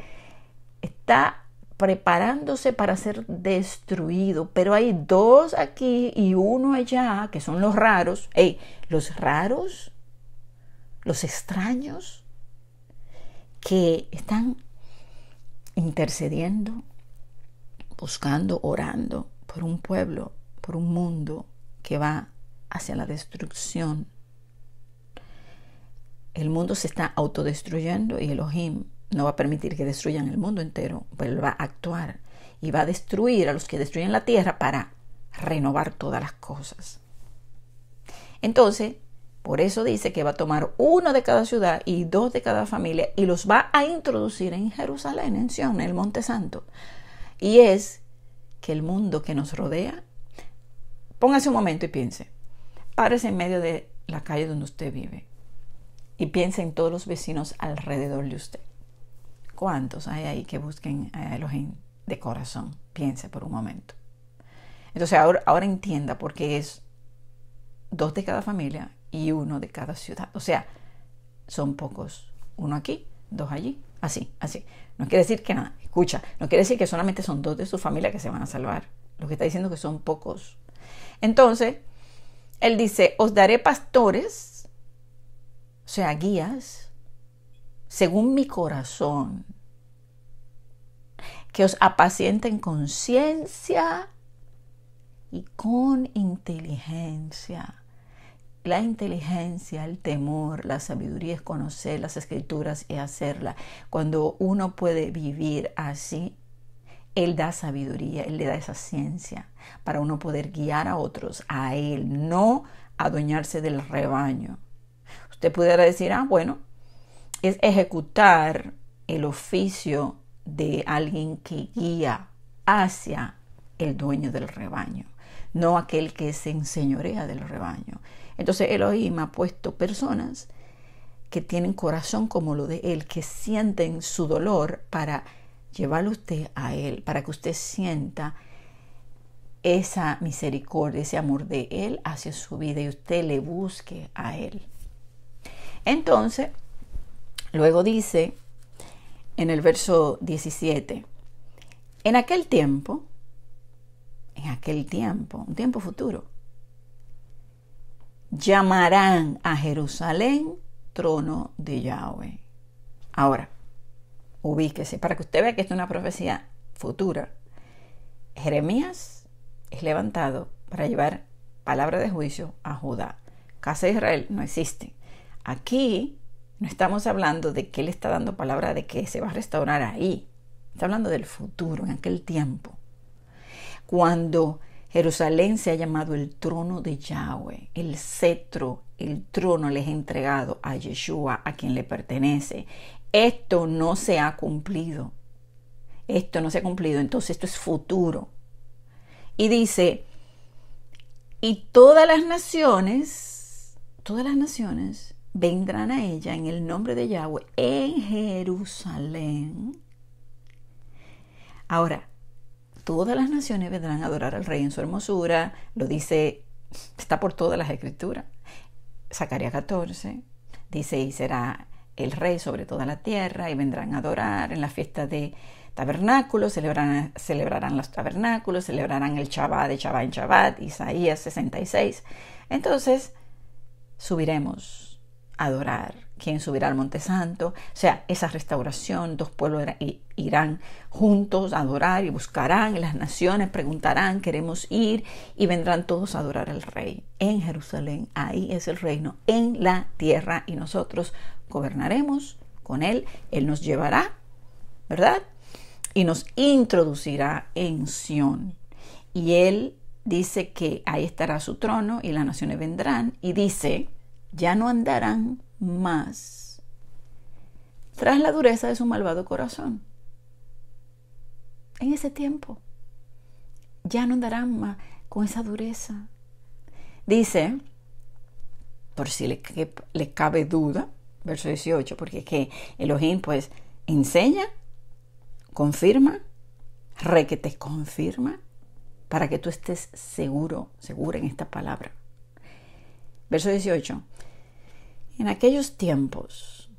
está preparándose para ser destruido. Pero hay dos aquí y uno allá, que son los raros. los raros, los extraños, que están intercediendo, buscando, orando por un pueblo, por un mundo que va hacia la destrucción. El mundo se está autodestruyendo y Elohim no va a permitir que destruyan el mundo entero, pero él va a actuar y va a destruir a los que destruyen la tierra para renovar todas las cosas. Entonces, por eso dice que va a tomar uno de cada ciudad y dos de cada familia y los va a introducir en Jerusalén, en Sion, en el Monte Santo. Y es que el mundo que nos rodea, póngase un momento y piense, párese en medio de la calle donde usted vive y piense en todos los vecinos alrededor de usted. ¿Cuántos hay ahí que busquen eh, a los de corazón? Piense por un momento. Entonces ahora, ahora entienda por qué es dos de cada familia y uno de cada ciudad. O sea, son pocos. Uno aquí, dos allí, así, así. No quiere decir que nada, escucha, no quiere decir que solamente son dos de su familia que se van a salvar. Lo que está diciendo que son pocos. Entonces, él dice, os daré pastores, o sea, guías, según mi corazón, que os apacienten con ciencia y con inteligencia. La inteligencia, el temor, la sabiduría es conocer las escrituras y hacerla Cuando uno puede vivir así, Él da sabiduría, Él le da esa ciencia para uno poder guiar a otros a Él, no adueñarse del rebaño. Usted pudiera decir, ah, bueno, es ejecutar el oficio de alguien que guía hacia el dueño del rebaño, no aquel que se enseñorea del rebaño. Entonces Elohim ha puesto personas que tienen corazón como lo de Él, que sienten su dolor para llevarlo usted a Él, para que usted sienta esa misericordia, ese amor de Él hacia su vida y usted le busque a Él. Entonces, Luego dice en el verso 17, en aquel tiempo, en aquel tiempo, un tiempo futuro, llamarán a Jerusalén trono de Yahweh. Ahora, ubíquese para que usted vea que esto es una profecía futura. Jeremías es levantado para llevar palabra de juicio a Judá. Casa de Israel no existe. Aquí no estamos hablando de que Él está dando palabra de que se va a restaurar ahí. Está hablando del futuro, en aquel tiempo. Cuando Jerusalén se ha llamado el trono de Yahweh, el cetro, el trono les ha entregado a Yeshua, a quien le pertenece. Esto no se ha cumplido. Esto no se ha cumplido, entonces esto es futuro. Y dice, y todas las naciones, todas las naciones vendrán a ella en el nombre de Yahweh en Jerusalén. Ahora, todas las naciones vendrán a adorar al rey en su hermosura, lo dice, está por todas las escrituras. Zacarías 14 dice, y será el rey sobre toda la tierra, y vendrán a adorar en la fiesta de tabernáculos, celebrarán, celebrarán los tabernáculos, celebrarán el Shabbat de Shabbat en Shabbat, Isaías 66. Entonces, subiremos adorar, quien subirá al Monte Santo, o sea, esa restauración, dos pueblos irán juntos a adorar y buscarán, las naciones preguntarán, queremos ir, y vendrán todos a adorar al Rey en Jerusalén, ahí es el reino, en la tierra, y nosotros gobernaremos con Él, Él nos llevará, ¿verdad? Y nos introducirá en Sión, y Él dice que ahí estará su trono, y las naciones vendrán, y dice, ya no andarán más tras la dureza de su malvado corazón. En ese tiempo, ya no andarán más con esa dureza. Dice, por si le, cabe duda, verso 18, porque es que Elohim pues enseña, confirma, re que te confirma, para que tú estés seguro, seguro en esta palabra. Verso 18, en aquellos tiempos,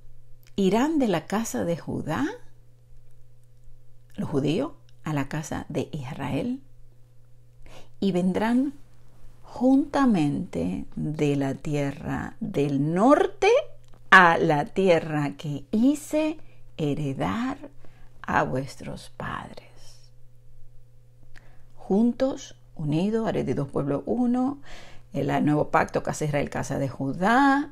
irán de la casa de Judá, los judíos, a la casa de Israel, y vendrán juntamente de la tierra del norte a la tierra que hice heredar a vuestros padres. Juntos, unidos, haré de dos pueblos uno, el nuevo pacto, casa Israel, casa de Judá,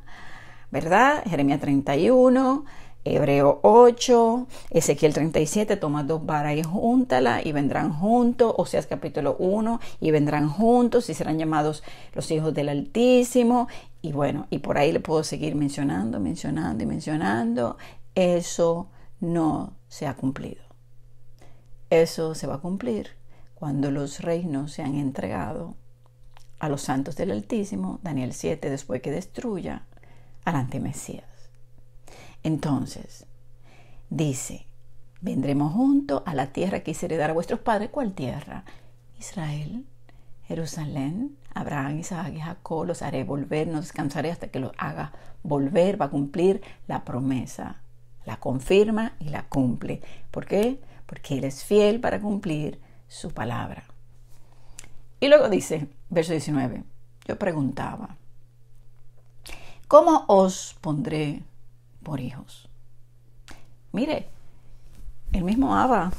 ¿verdad? Jeremías 31, Hebreo 8, Ezequiel 37, toma dos varas y júntala y vendrán juntos, o es capítulo 1, y vendrán juntos y serán llamados los hijos del Altísimo. Y bueno, y por ahí le puedo seguir mencionando, mencionando y mencionando. Eso no se ha cumplido. Eso se va a cumplir cuando los reinos se han entregado a los santos del Altísimo, Daniel 7, después que destruya al Mesías. Entonces, dice, vendremos juntos a la tierra que hice dar a vuestros padres. ¿Cuál tierra? Israel, Jerusalén, Abraham, Isaac y Jacob, los haré volver, no descansaré hasta que los haga volver, va a cumplir la promesa. La confirma y la cumple. ¿Por qué? Porque Él es fiel para cumplir su palabra. Y luego dice, verso 19, yo preguntaba, ¿cómo os pondré por hijos? Mire, el mismo Abba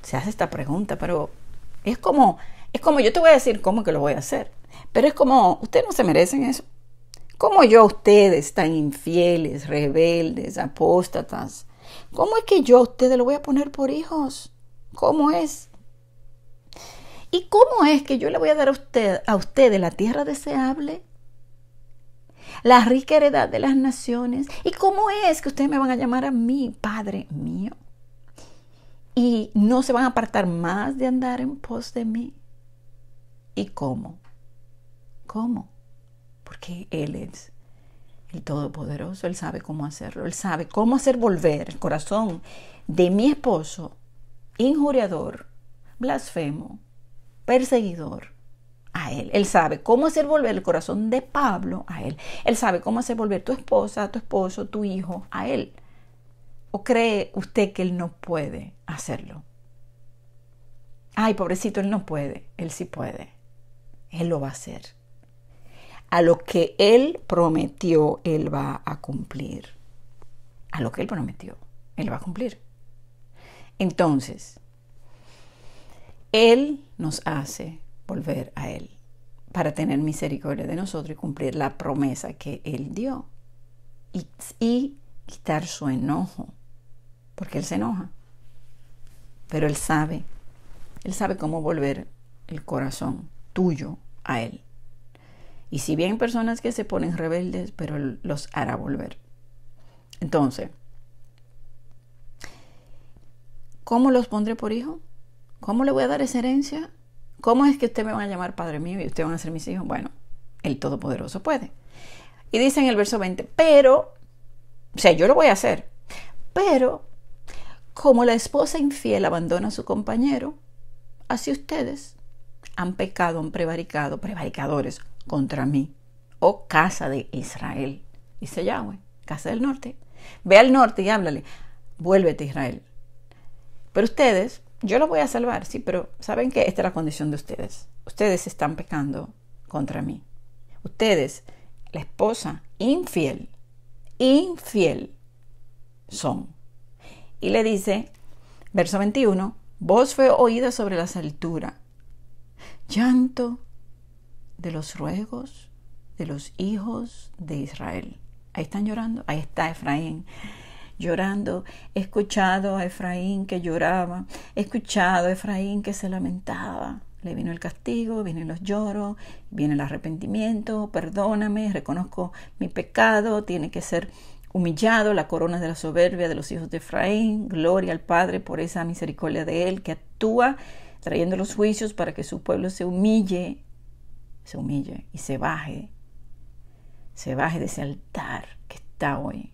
se hace esta pregunta, pero es como, es como yo te voy a decir cómo que lo voy a hacer, pero es como, ustedes no se merecen eso. ¿Cómo yo a ustedes, tan infieles, rebeldes, apóstatas, cómo es que yo a ustedes lo voy a poner por hijos? ¿Cómo es? ¿Y cómo es que yo le voy a dar a, usted, a ustedes la tierra deseable la rica heredad de las naciones. ¿Y cómo es que ustedes me van a llamar a mí, Padre mío? Y no se van a apartar más de andar en pos de mí. ¿Y cómo? ¿Cómo? Porque Él es el Todopoderoso, Él sabe cómo hacerlo, Él sabe cómo hacer volver el corazón de mi esposo, injuriador, blasfemo, perseguidor, a Él. Él sabe cómo hacer volver el corazón de Pablo a Él. Él sabe cómo hacer volver tu esposa, tu esposo, tu hijo a Él. ¿O cree usted que Él no puede hacerlo? Ay, pobrecito, Él no puede. Él sí puede. Él lo va a hacer. A lo que Él prometió, Él va a cumplir. A lo que Él prometió, Él va a cumplir. Entonces, Él nos hace volver a Él para tener misericordia de nosotros y cumplir la promesa que Él dio y, y quitar su enojo, porque Él se enoja, pero Él sabe, Él sabe cómo volver el corazón tuyo a Él. Y si bien personas que se ponen rebeldes, pero Él los hará volver. Entonces, ¿cómo los pondré por hijo? ¿Cómo le voy a dar esa herencia? ¿Cómo es que usted me va a llamar Padre mío y usted van a ser mis hijos? Bueno, el Todopoderoso puede. Y dice en el verso 20, pero, o sea, yo lo voy a hacer, pero como la esposa infiel abandona a su compañero, así ustedes han pecado, han prevaricado, prevaricadores contra mí, oh casa de Israel, dice Yahweh, casa del norte. Ve al norte y háblale, vuélvete Israel. Pero ustedes yo lo voy a salvar, sí, pero ¿saben que Esta es la condición de ustedes. Ustedes están pecando contra mí. Ustedes, la esposa infiel, infiel son. Y le dice, verso 21, voz fue oída sobre las alturas, llanto de los ruegos de los hijos de Israel. Ahí están llorando, ahí está Efraín llorando. He escuchado a Efraín que lloraba, he escuchado a Efraín que se lamentaba. Le vino el castigo, vienen los lloros, viene el arrepentimiento, perdóname, reconozco mi pecado, tiene que ser humillado, la corona de la soberbia de los hijos de Efraín, gloria al Padre por esa misericordia de Él que actúa trayendo los juicios para que su pueblo se humille, se humille y se baje, se baje de ese altar que está hoy.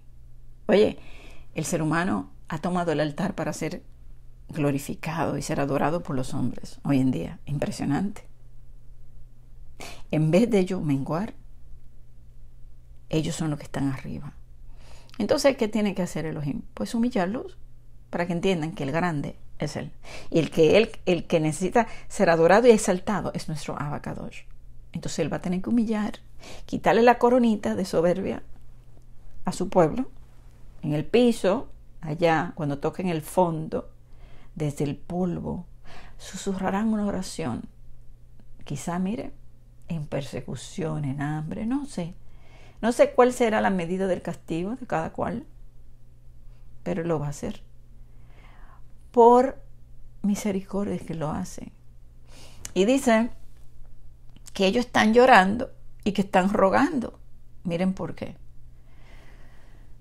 Oye, el ser humano ha tomado el altar para ser glorificado y ser adorado por los hombres hoy en día. Impresionante. En vez de ellos menguar, ellos son los que están arriba. Entonces, ¿qué tiene que hacer Elohim? Pues humillarlos para que entiendan que el grande es Él. Y el que, él, el que necesita ser adorado y exaltado es nuestro abacador. Entonces Él va a tener que humillar, quitarle la coronita de soberbia a su pueblo en el piso, allá, cuando toquen el fondo, desde el polvo, susurrarán una oración. Quizá, mire, en persecución, en hambre, no sé. No sé cuál será la medida del castigo de cada cual, pero lo va a hacer. Por misericordia que lo hace. Y dicen que ellos están llorando y que están rogando. Miren por qué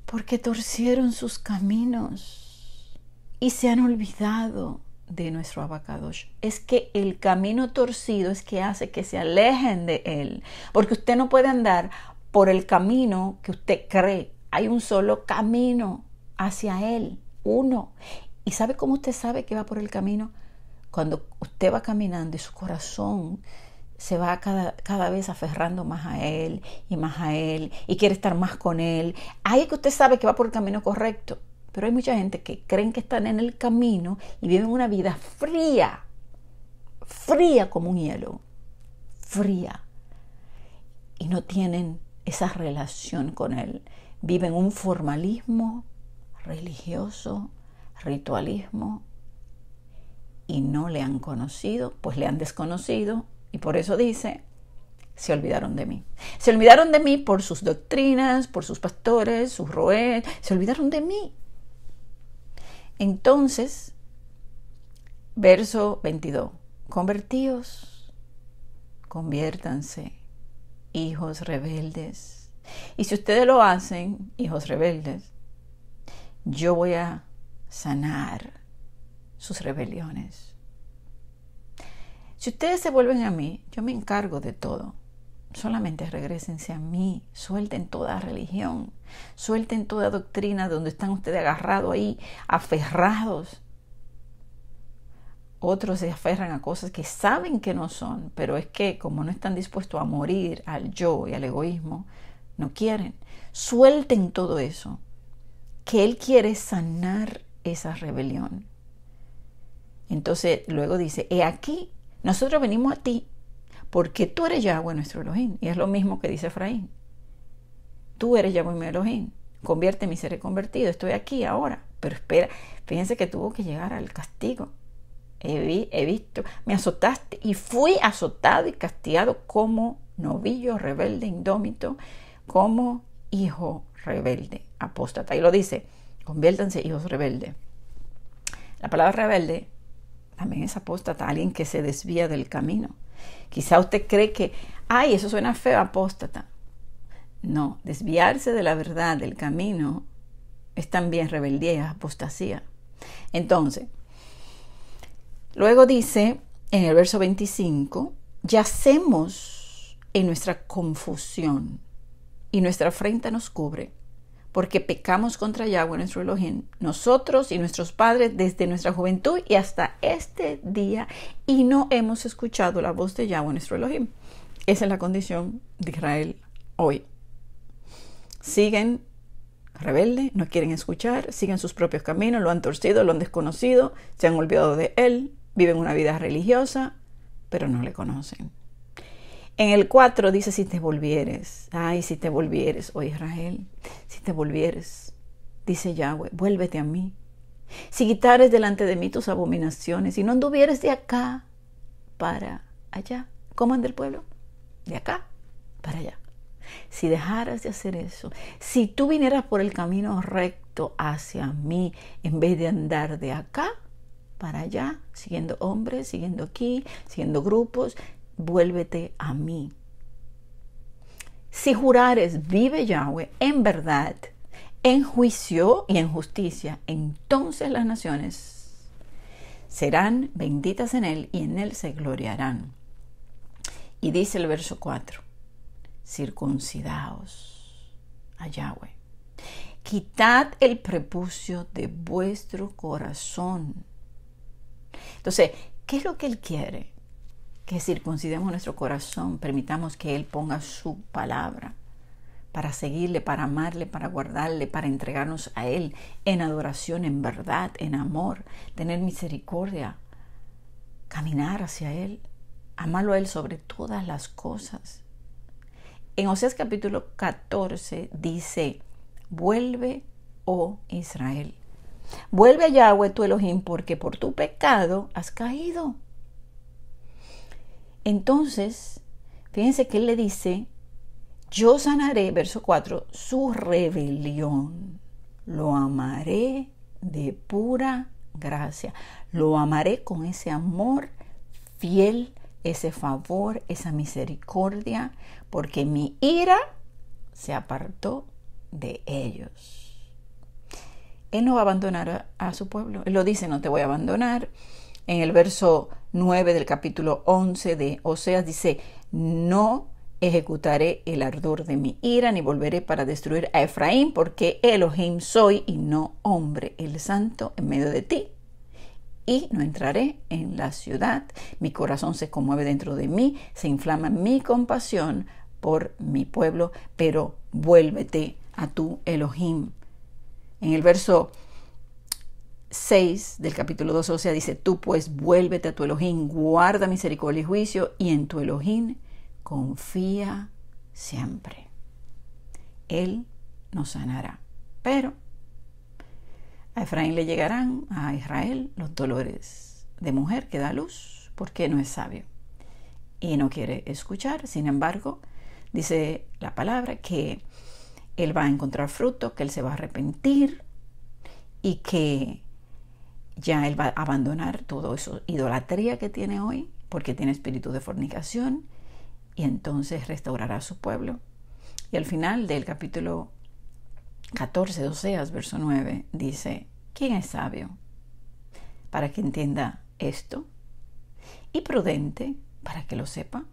porque torcieron sus caminos y se han olvidado de nuestro abacadosh. Es que el camino torcido es que hace que se alejen de él, porque usted no puede andar por el camino que usted cree. Hay un solo camino hacia él, uno. ¿Y sabe cómo usted sabe que va por el camino? Cuando usted va caminando y su corazón se va cada, vez aferrando más a él y más a él y quiere estar más con él. Ahí que usted sabe que va por el camino correcto, pero hay mucha gente que creen que están en el camino y viven una vida fría, fría como un hielo, fría. Y no tienen esa relación con él. Viven un formalismo religioso, ritualismo, y no le han conocido, pues le han desconocido y por eso dice, se olvidaron de mí. Se olvidaron de mí por sus doctrinas, por sus pastores, sus roes, se olvidaron de mí. Entonces, verso 22, convertíos, conviértanse, hijos rebeldes. Y si ustedes lo hacen, hijos rebeldes, yo voy a sanar sus rebeliones. Si ustedes se vuelven a mí, yo me encargo de todo. Solamente regresense a mí, suelten toda religión, suelten toda doctrina donde están ustedes agarrados ahí, aferrados. Otros se aferran a cosas que saben que no son, pero es que como no están dispuestos a morir al yo y al egoísmo, no quieren. Suelten todo eso, que Él quiere sanar esa rebelión. Entonces luego dice, he aquí nosotros venimos a ti porque tú eres Yahweh nuestro Elohim. Y es lo mismo que dice Efraín. Tú eres Yahweh mi Elohim. Convierte mi seré convertido. Estoy aquí ahora. Pero espera, fíjense que tuvo que llegar al castigo. He, he visto, me azotaste y fui azotado y castigado como novillo rebelde indómito, como hijo rebelde, apóstata. Y lo dice, conviértanse hijos rebeldes. La palabra rebelde también es apóstata, alguien que se desvía del camino. Quizá usted cree que, ay, eso suena feo, apóstata. No, desviarse de la verdad, del camino, es también rebeldía, apostasía. Entonces, luego dice en el verso 25, yacemos en nuestra confusión y nuestra afrenta nos cubre porque pecamos contra Yahweh, nuestro Elohim, nosotros y nuestros padres desde nuestra juventud y hasta este día, y no hemos escuchado la voz de Yahweh, nuestro Elohim. Esa es la condición de Israel hoy. Siguen rebeldes, no quieren escuchar, siguen sus propios caminos, lo han torcido, lo han desconocido, se han olvidado de él, viven una vida religiosa, pero no le conocen. En el 4 dice, si te volvieres, ay, si te volvieres, oh Israel, si te volvieres, dice Yahweh, vuélvete a mí. Si quitares delante de mí tus abominaciones y no anduvieres de acá para allá, ¿cómo anda el pueblo? De acá para allá. Si dejaras de hacer eso, si tú vinieras por el camino recto hacia mí en vez de andar de acá para allá, siguiendo hombres, siguiendo aquí, siguiendo grupos, vuélvete a mí. Si jurares, vive Yahweh, en verdad, en juicio y en justicia, entonces las naciones serán benditas en él y en él se gloriarán. Y dice el verso 4, circuncidaos a Yahweh. Quitad el prepucio de vuestro corazón. Entonces, ¿qué es lo que él quiere? que circuncidemos nuestro corazón, permitamos que Él ponga su palabra para seguirle, para amarle, para guardarle, para entregarnos a Él en adoración, en verdad, en amor, tener misericordia, caminar hacia Él, amarlo a Él sobre todas las cosas. En Oseas capítulo 14 dice, vuelve, oh Israel, vuelve a Yahweh tu Elohim, porque por tu pecado has caído entonces, fíjense que él le dice, yo sanaré, verso 4, su rebelión, lo amaré de pura gracia, lo amaré con ese amor fiel, ese favor, esa misericordia, porque mi ira se apartó de ellos. Él no va a abandonar a, su pueblo. Él lo dice, no te voy a abandonar, en el verso 9 del capítulo 11 de Oseas dice, no ejecutaré el ardor de mi ira, ni volveré para destruir a Efraín, porque Elohim soy y no hombre, el santo en medio de ti. Y no entraré en la ciudad. Mi corazón se conmueve dentro de mí, se inflama mi compasión por mi pueblo, pero vuélvete a tu Elohim. En el verso 6 del capítulo 2, o sea, dice, tú pues vuélvete a tu Elohim, guarda misericordia y juicio, y en tu Elohim confía siempre. Él nos sanará. Pero a Efraín le llegarán a Israel los dolores de mujer que da luz, porque no es sabio y no quiere escuchar. Sin embargo, dice la palabra que él va a encontrar fruto, que él se va a arrepentir y que ya él va a abandonar todo eso, idolatría que tiene hoy, porque tiene espíritu de fornicación, y entonces restaurará a su pueblo. Y al final del capítulo 14 de Oseas, verso 9, dice, ¿quién es sabio para que entienda esto? Y prudente para que lo sepa,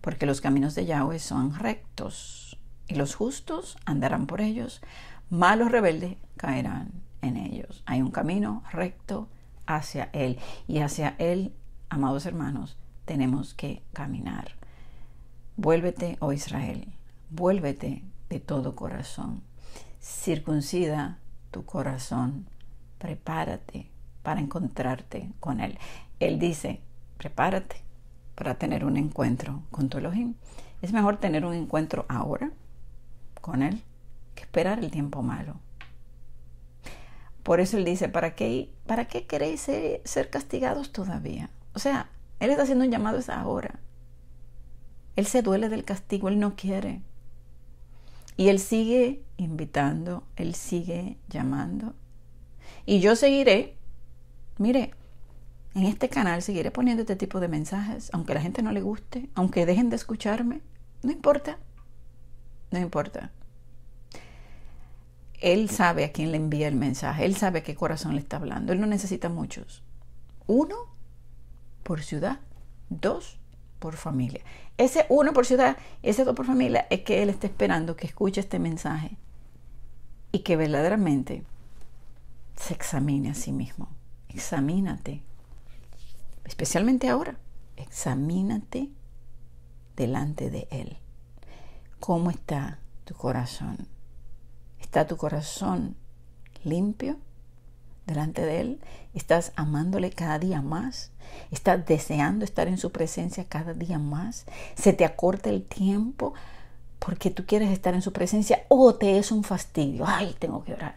porque los caminos de Yahweh son rectos, y los justos andarán por ellos, malos rebeldes caerán ellos. Hay un camino recto hacia Él y hacia Él, amados hermanos, tenemos que caminar. Vuélvete, oh Israel, vuélvete de todo corazón. Circuncida tu corazón, prepárate para encontrarte con Él. Él dice, prepárate para tener un encuentro con tu Elohim. Es mejor tener un encuentro ahora con Él que esperar el tiempo malo. Por eso él dice, ¿para qué, para qué queréis ser, castigados todavía? O sea, él está haciendo un llamado esa ahora. Él se duele del castigo, él no quiere. Y él sigue invitando, él sigue llamando. Y yo seguiré, mire, en este canal seguiré poniendo este tipo de mensajes, aunque la gente no le guste, aunque dejen de escucharme, no importa, no importa. Él sabe a quién le envía el mensaje, él sabe a qué corazón le está hablando, él no necesita muchos. Uno por ciudad, dos por familia. Ese uno por ciudad, ese dos por familia es que él está esperando que escuche este mensaje y que verdaderamente se examine a sí mismo. Examínate, especialmente ahora, examínate delante de él. ¿Cómo está tu corazón? está tu corazón limpio delante de Él, estás amándole cada día más, estás deseando estar en su presencia cada día más, se te acorta el tiempo porque tú quieres estar en su presencia o te es un fastidio, ay, tengo que orar.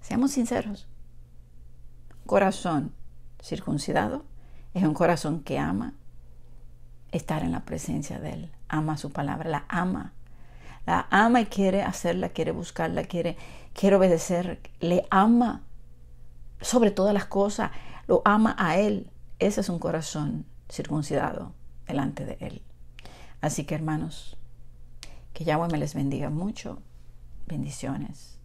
Seamos sinceros, corazón circuncidado es un corazón que ama estar en la presencia de Él, ama su palabra, la ama, la ama y quiere hacerla, quiere buscarla, quiere, obedecer, le ama sobre todas las cosas, lo ama a Él. Ese es un corazón circuncidado delante de Él. Así que hermanos, que Yahweh me les bendiga mucho. Bendiciones.